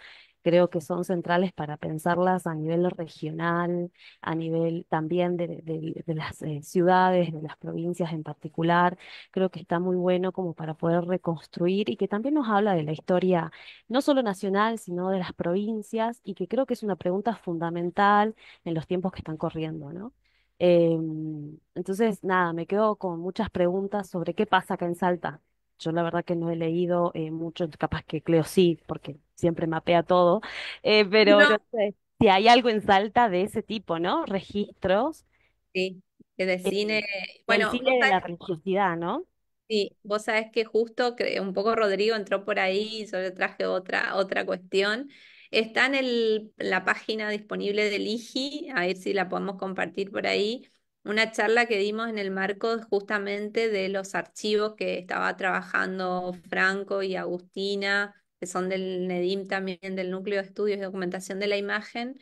F: creo que son centrales para pensarlas a nivel regional, a nivel también de, las eh, ciudades, de las provincias en particular. Creo que está muy bueno como para poder reconstruir y que también nos habla de la historia no solo nacional, sino de las provincias y que creo que es una pregunta fundamental en los tiempos que están corriendo, ¿no? Em, entonces, nada, me quedo con muchas preguntas sobre qué pasa acá en Salta, yo la verdad que no he leído eh, mucho, capaz que Cleo sí, porque siempre mapea todo, eh, pero no. sé si hay algo en Salta de ese tipo, ¿no? Registros. Sí, de eh, cine. bueno, cine de la religiosidad,
B: ¿no? Sí, vos sabés que justo que un poco Rodrigo entró por ahí y yo traje otra, otra cuestión. Está en el, la página disponible del IGI, a ver si la podemos compartir por ahí una charla que dimos en el marco justamente de los archivos que estaba trabajando Franco y Agustina, que son del NEDIM también, del Núcleo de Estudios y Documentación de la Imagen,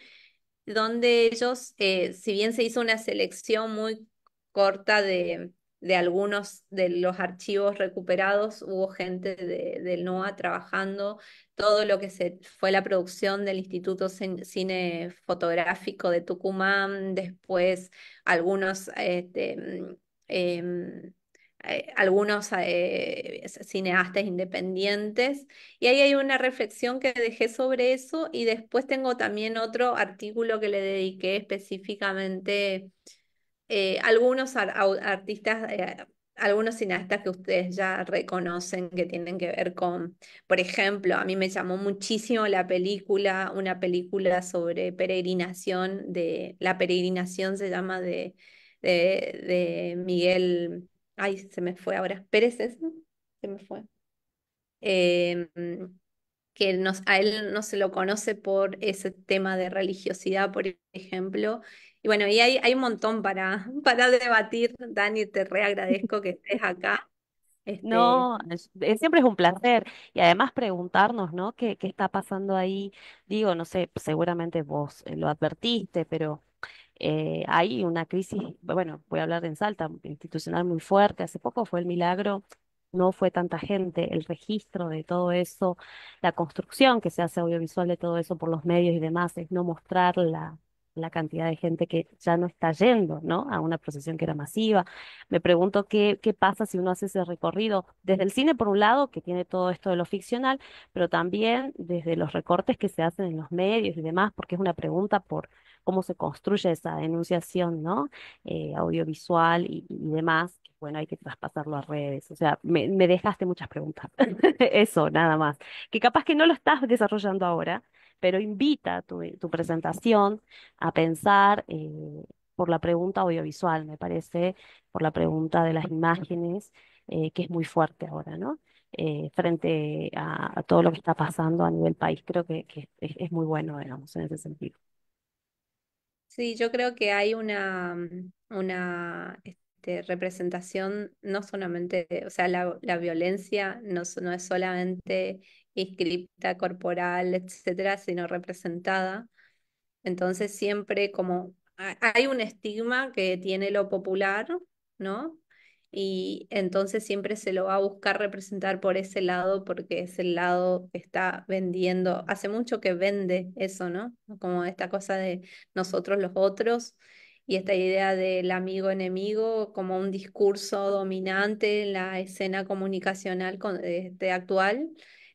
B: donde ellos, eh, si bien se hizo una selección muy corta de, de algunos de los archivos recuperados hubo gente del de NOA trabajando, todo lo que se, fue la producción del Instituto Cine Fotográfico de Tucumán, después algunos, este, mm, em, eh, algunos eh, cineastas independientes. Y ahí hay una reflexión que dejé sobre eso y después tengo también otro artículo que le dediqué específicamente eh, algunos artistas, eh, algunos cineastas que ustedes ya reconocen que tienen que ver con, por ejemplo, a mí me llamó muchísimo la película, una película sobre peregrinación, de, la peregrinación se llama de, de, Miguel, ay, se me fue ahora, Pérez, no Se me fue. Eh, que nos, a él no se lo conoce por ese tema de religiosidad, por ejemplo, y bueno, y hay, hay un montón para, para debatir. Dani, te reagradezco que estés acá. Este, no,
F: siempre es un placer. Y además preguntarnos, ¿no? ¿Qué, qué está pasando ahí? Digo, no sé, seguramente vos eh, lo advertiste, pero eh, hay una crisis, bueno, voy a hablar en Salta, institucional muy fuerte. Hace poco fue el milagro, no fue tanta gente, el registro de todo eso, la construcción que se hace audiovisual de todo eso por los medios y demás, es no mostrarla la cantidad de gente que ya no está yendo, ¿no? A una procesión que era masiva. Me pregunto qué, qué pasa si uno hace ese recorrido desde el cine, por un lado, que tiene todo esto de lo ficcional, pero también desde los recortes que se hacen en los medios y demás, porque es una pregunta por cómo se construye esa denunciación, ¿no? Eh, audiovisual y, demás, bueno, hay que traspasarlo a redes. O sea, me, me dejaste muchas preguntas. Eso, nada más. Que capaz que no lo estás desarrollando ahora, pero invita tu, presentación a pensar eh, por la pregunta audiovisual, me parece, por la pregunta de las imágenes, eh, que es muy fuerte ahora, ¿no? Eh, frente a, todo lo que está pasando a nivel país, creo que, es, muy bueno, digamos, en ese sentido.
B: Sí, yo creo que hay una, mm, una este, representación, no solamente, o sea, la, la violencia no, no, es solamente inscripta corporal, etcétera, sino representada. Entonces siempre como hay un estigma que tiene lo popular, ¿no? Y entonces siempre se lo va a buscar representar por ese lado porque es el lado que está vendiendo. Hace mucho que vende eso, ¿no? Como esta cosa de nosotros los otros y esta idea del amigo enemigo como un discurso dominante en la escena comunicacional con, este, actual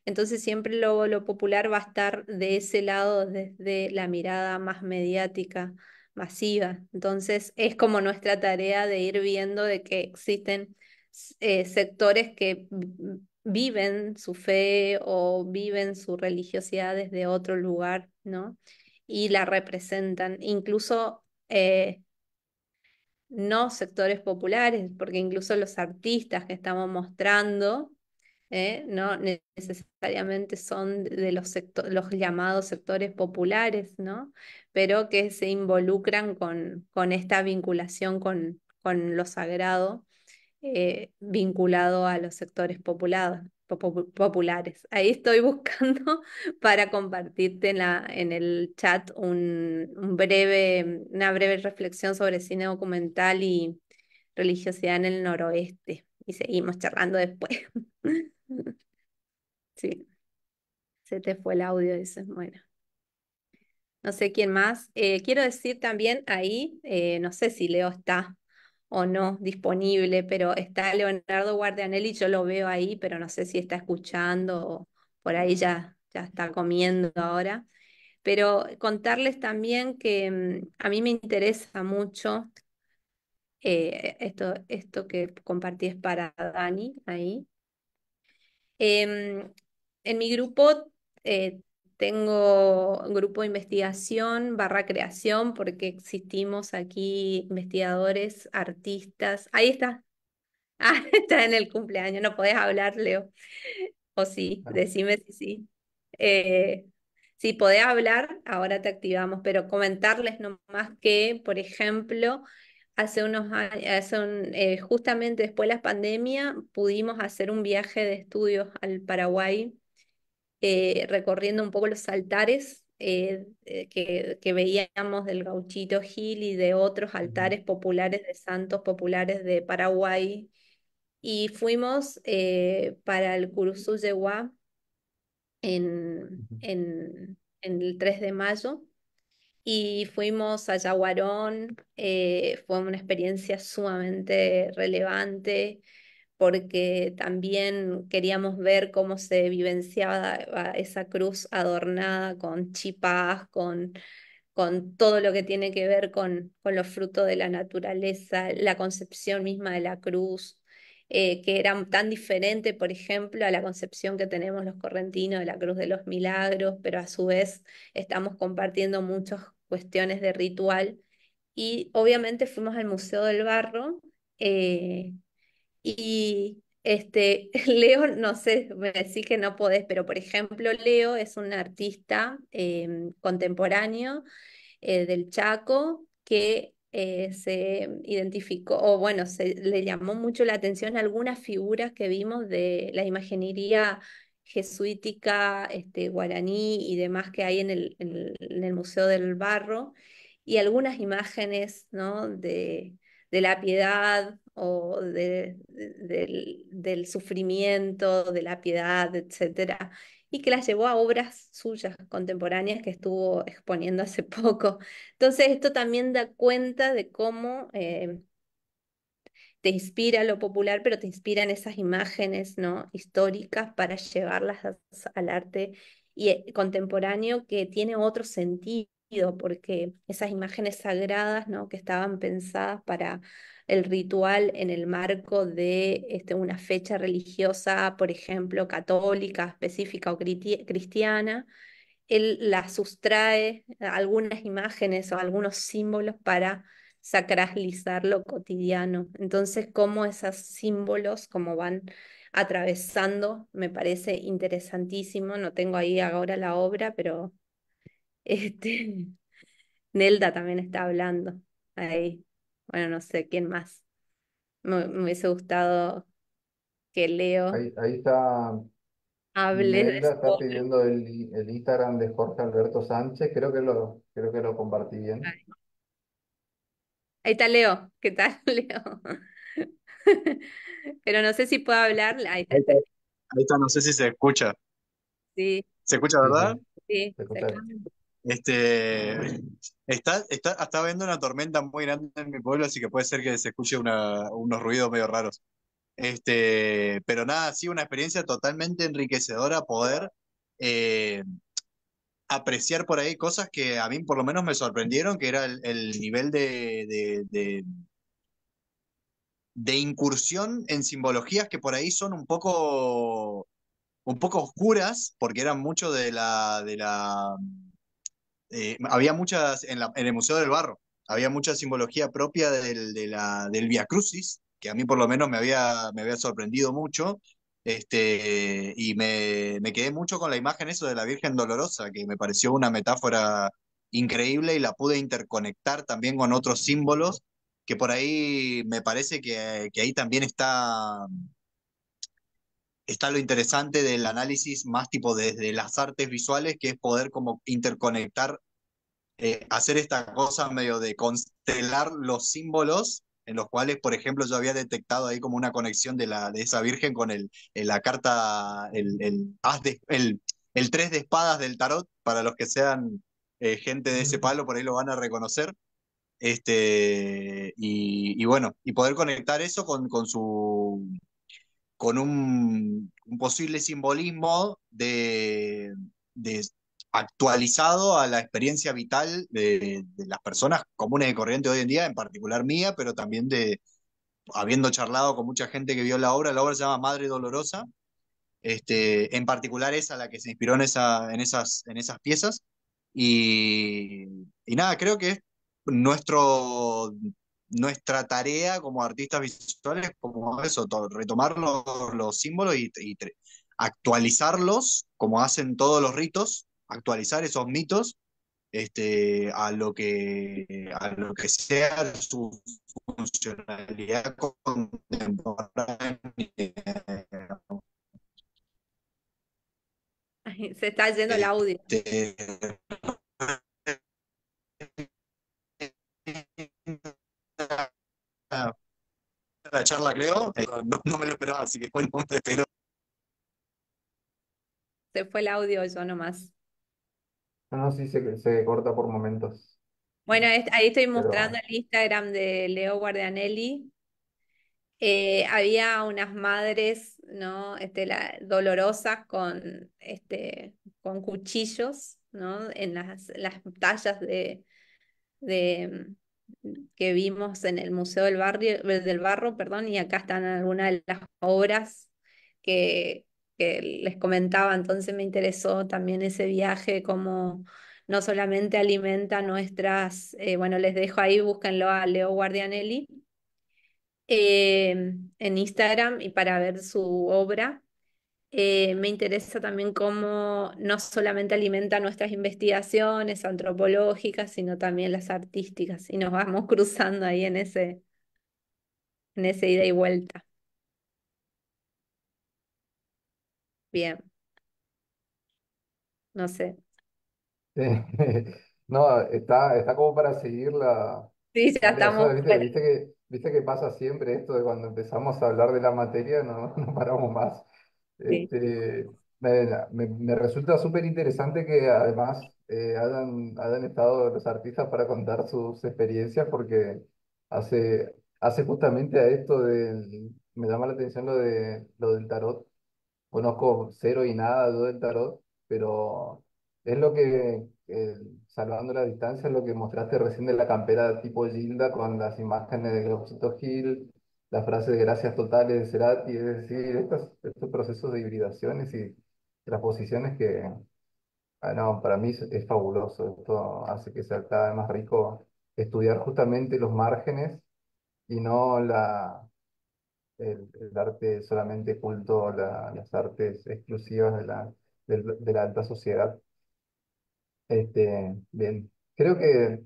B: entonces siempre lo, popular va a estar de ese lado desde la mirada más mediática, masiva. Entonces es como nuestra tarea de ir viendo de que existen eh, sectores que viven su fe o viven su religiosidad desde otro lugar, ¿no? Y la representan, incluso eh, no sectores populares, porque incluso los artistas que estamos mostrando ¿eh? no necesariamente son de los, los llamados sectores populares, ¿no? pero que se involucran con, con esta vinculación con, con lo sagrado eh, vinculado a los sectores populares. Ahí estoy buscando para compartirte en, la, en el chat un breve, una breve reflexión sobre cine documental y religiosidad en el noroeste. Y seguimos charlando después. Sí, se te fue el audio, dices, bueno. No sé quién más. Eh, quiero decir también ahí, eh, no sé si Leo está o no disponible, pero está Leonardo Guardianelli, yo lo veo ahí, pero no sé si está escuchando o por ahí ya, ya está comiendo ahora. Pero contarles también que mm, a mí me interesa mucho, eh, esto, esto que compartí es para Dani ahí, Em, en mi grupo eh, tengo un grupo de investigación barra creación porque existimos aquí investigadores, artistas. Ahí está. Ah, está en el cumpleaños, no podés hablar, Leo. O sí, decime si sí. Eh, si podés hablar, ahora te activamos, pero comentarles nomás que, por ejemplo, hace unos años, eh, justamente después de la pandemia, pudimos hacer un viaje de estudios al Paraguay, eh, recorriendo un poco los altares eh, que, veíamos del gauchito Gil y de otros altares populares de santos populares de Paraguay. Y fuimos para el Curuzú en el 3 de mayo y fuimos a Yaguarón, eh, fue una experiencia sumamente relevante porque también queríamos ver cómo se vivenciaba esa cruz adornada con chipas, con, con todo lo que tiene que ver con, con los frutos de la naturaleza, la concepción misma de la cruz, eh, que era tan diferente, por ejemplo, a la concepción que tenemos los correntinos de la cruz de los milagros, pero a su vez estamos compartiendo muchos cuestiones de ritual. Y obviamente fuimos al Museo del Barro eh, y este, Leo, no sé, me decís que no podés, pero por ejemplo, Leo es un artista em, contemporáneo eh, del Chaco que eh, se identificó, o bueno, se, le llamó mucho la atención algunas figuras que vimos de la imaginería jesuítica, este, guaraní y demás que hay en el, en, el, Museo del Barro, y algunas imágenes ¿no? de, la piedad o del, sufrimiento, de la piedad, etc. Y que las llevó a obras suyas contemporáneas que estuvo exponiendo hace poco. Entonces, esto también da cuenta de cómo eh, te inspira lo popular, pero te inspiran esas imágenes ¿no? históricas para llevarlas al arte y, eh, contemporáneo que tiene otro sentido porque esas imágenes sagradas ¿no? que estaban pensadas para el ritual en el marco de este, una fecha religiosa, por ejemplo, católica, específica o cristiana, él las sustrae algunas imágenes o algunos símbolos para sacralizar lo cotidiano. Entonces, cómo esos símbolos, cómo van atravesando, me parece interesantísimo. No tengo ahí ahora la obra, pero este, Nelda también está hablando ahí. Bueno, no sé quién más. Me, hubiese gustado que Leo ahí,
A: está.
B: está pidiendo
A: el, el, Instagram de Jorge Alberto Sánchez. Creo que lo, creo que lo compartí bien.
B: Ahí está Leo. ¿Qué tal, Leo? Pero no sé si puedo hablar. Ahí está.
D: Ahí está. no sé si se escucha. Sí. ¿Se escucha, verdad? Sí, Este, está, está, está viendo una tormenta muy grande en mi pueblo, así que puede ser que se escuche unos ruidos medio raros. Este, pero nada, sí, una experiencia totalmente enriquecedora poder eh, apreciar por ahí cosas que a mí por lo menos me sorprendieron, que era el, nivel de, de, incursión en simbologías que por ahí son un poco, un poco oscuras, porque eran mucho de la... De la eh, había muchas en, el Museo del Barro, había mucha simbología propia del, de la, del Via Crucis, que a mí por lo menos me había, me había sorprendido mucho, este, y me, quedé mucho con la imagen eso de la Virgen Dolorosa, que me pareció una metáfora increíble y la pude interconectar también con otros símbolos, que por ahí me parece que, ahí también está, está lo interesante del análisis más tipo desde las artes visuales, que es poder como interconectar, eh, hacer esta cosa medio de constelar los símbolos en los cuales, por ejemplo, yo había detectado ahí como una conexión de, la, de esa virgen con el, la carta, el, el, de, espadas del tarot, para los que sean eh, gente de ese palo, por ahí lo van a reconocer. Este, y, bueno, y poder conectar eso con, con su con un, posible simbolismo de, de, actualizado a la experiencia vital de, las personas comunes y corriente hoy en día, en particular mía, pero también de, habiendo charlado con mucha gente que vio la obra, la obra se llama Madre Dolorosa, este, en particular esa la que se inspiró en, esa, en, esas, en esas piezas. Y, nada, creo que es nuestro, nuestra tarea como artistas visuales, como eso, retomar los, símbolos y, actualizarlos, como hacen todos los ritos, actualizar esos mitos este, a, lo que, a lo que sea su funcionalidad contemporánea.
B: Se está yendo el audio.
D: la charla, creo. No, no, me lo esperaba, así que fue el momento
B: Se fue el audio yo nomás.
A: No, ah, sí, se, se corta por momentos,
B: Bueno, ahí estoy mostrando el Instagram de Leo Guardianelli. Eh, había unas madres, ¿no? Este, dolorosas con, este, con cuchillos, ¿no? En las, las tallas de, de, que vimos en el Museo del Barrio, del Barro, perdón, y acá están algunas de las obras que, que les comentaba, entonces me interesó también ese viaje, como no solamente alimenta nuestras, eh, bueno, les dejo ahí, búsquenlo a Leo Guardianelli eh, en Instagram y para ver su obra. Eh, me interesa también cómo no solamente alimenta nuestras investigaciones antropológicas, sino también las artísticas, y nos vamos cruzando ahí en ese, en ese ida y vuelta. Bien, no sé.
A: No, está, está como para seguir la,
B: Sí,
C: ya estamos.
A: Viste, que, pasa siempre esto de cuando empezamos a hablar de la materia, no, paramos más. Este, me, resulta súper interesante que además eh, hayan, estado los artistas para contar sus experiencias porque hace, hace justamente a esto del, me llama la atención lo de, lo del tarot conozco cero y nada yo del tarot, pero es lo que, eh, salvando la distancia, es lo que mostraste recién de la campera tipo Gilda con las imágenes de Globosito Gil, las frases de gracias totales de Cerati, es decir, estos, estos procesos de hibridaciones y transposiciones que, bueno, ah, para mí es, es fabuloso, esto hace que sea cada vez más rico estudiar justamente los márgenes y no la el, el arte solamente culto, las artes exclusivas de la, de, la alta sociedad. Este, bien, creo que,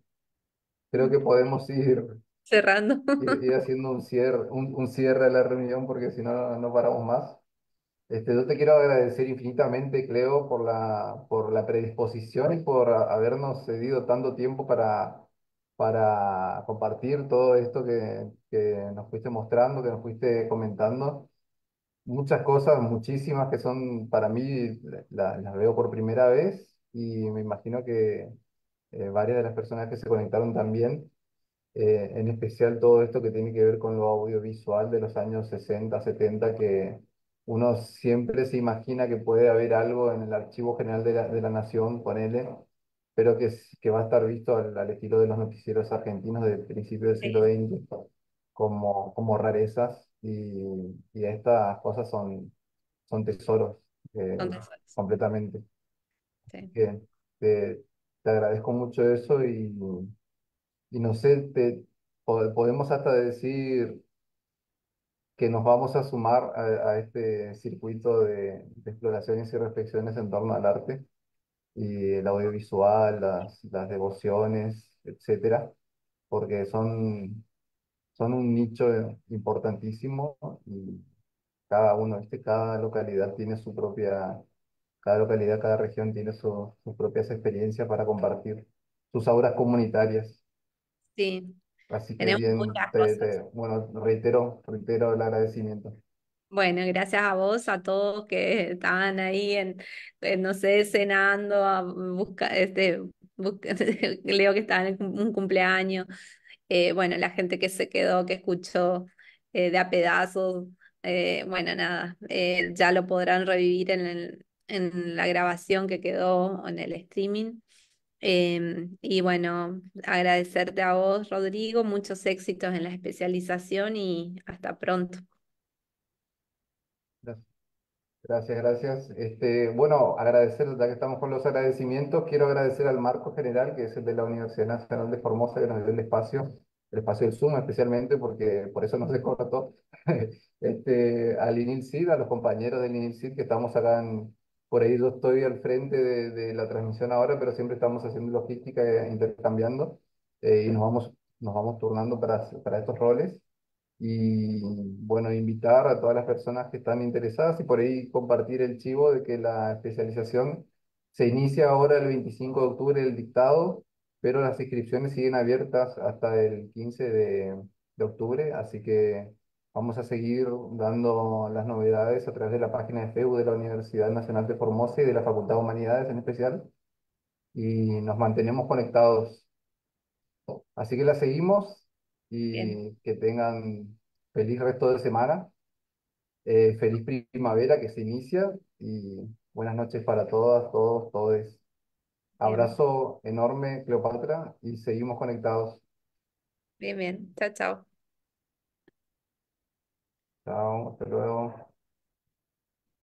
A: creo que podemos ir cerrando. Ir, haciendo un cierre, un, un, cierre a la reunión porque si no, no paramos más. Este, yo te quiero agradecer infinitamente, Cleo, por la, por la predisposición y por habernos cedido tanto tiempo para, para compartir todo esto que, nos fuiste mostrando, que nos fuiste comentando. Muchas cosas, muchísimas que son para mí, las veo por primera vez y me imagino que eh, varias de las personas que se conectaron también, eh, en especial todo esto que tiene que ver con lo audiovisual de los años 60, 70, que uno siempre se imagina que puede haber algo en el Archivo General de la, Nación, la Nación, pero que, que va a estar visto al, estilo de los noticieros argentinos del principio del siglo XX como, como rarezas y, estas cosas son, son tesoros, eh, completamente. te, agradezco mucho eso y, y no sé, te, podemos hasta decir que nos vamos a sumar a, este circuito de exploraciones y reflexiones en torno al arte y eh, el audiovisual, las, las devociones, etcétera, porque son, son un nicho importantísimo y cada uno, este cada localidad tiene su propia, cada localidad, cada región tiene su, sus propias experiencias para compartir sus auras comunitarias. Sí. Así que bien, bueno, reitero, reitero el agradecimiento.
B: Bueno, gracias a vos, a todos que estaban ahí en, eh, no sé, cenando, a este, que estaban en un cumpleaños. Eh, bueno, la gente que se quedó, que escuchó eh, de a pedazos, bueno, nada, ya lo podrán revivir en, el, en la grabación que quedó en el streaming. y bueno, agradecerte a vos, Rodrigo, muchos éxitos en la especialización y hasta pronto.
A: Gracias, gracias. Este, bueno, agradecer, ya que estamos con los agradecimientos, quiero agradecer al marco general, que es el de la Universidad Nacional de Formosa, que nos dio el espacio, el espacio del Zoom especialmente, porque por eso no se cortó, este, al INILCID, a los compañeros del INILCID, que estamos acá en, por ahí yo estoy al frente de, la transmisión ahora, pero siempre estamos haciendo logística e intercambiando, eh, y nos vamos, nos vamos turnando para, para estos roles. Y bueno, invitar a todas las personas que están interesadas y por ahí compartir el chivo de que la especialización se inicia ahora el 25 de octubre el dictado, pero las inscripciones siguen abiertas hasta el 15 de, de octubre, así que vamos a seguir dando las novedades a través de la página de FEU de la Universidad Nacional de Formosa y de la Facultad de Humanidades en especial, y nos mantenemos conectados. Así que la seguimos, y que tengan feliz resto de semana, eh, feliz primavera que se inicia y buenas noches para todas, todos, todes. Abrazo enorme, Cleopatra, y seguimos conectados.
B: Bien, bien. Chao, chao.
A: Chao, hasta luego.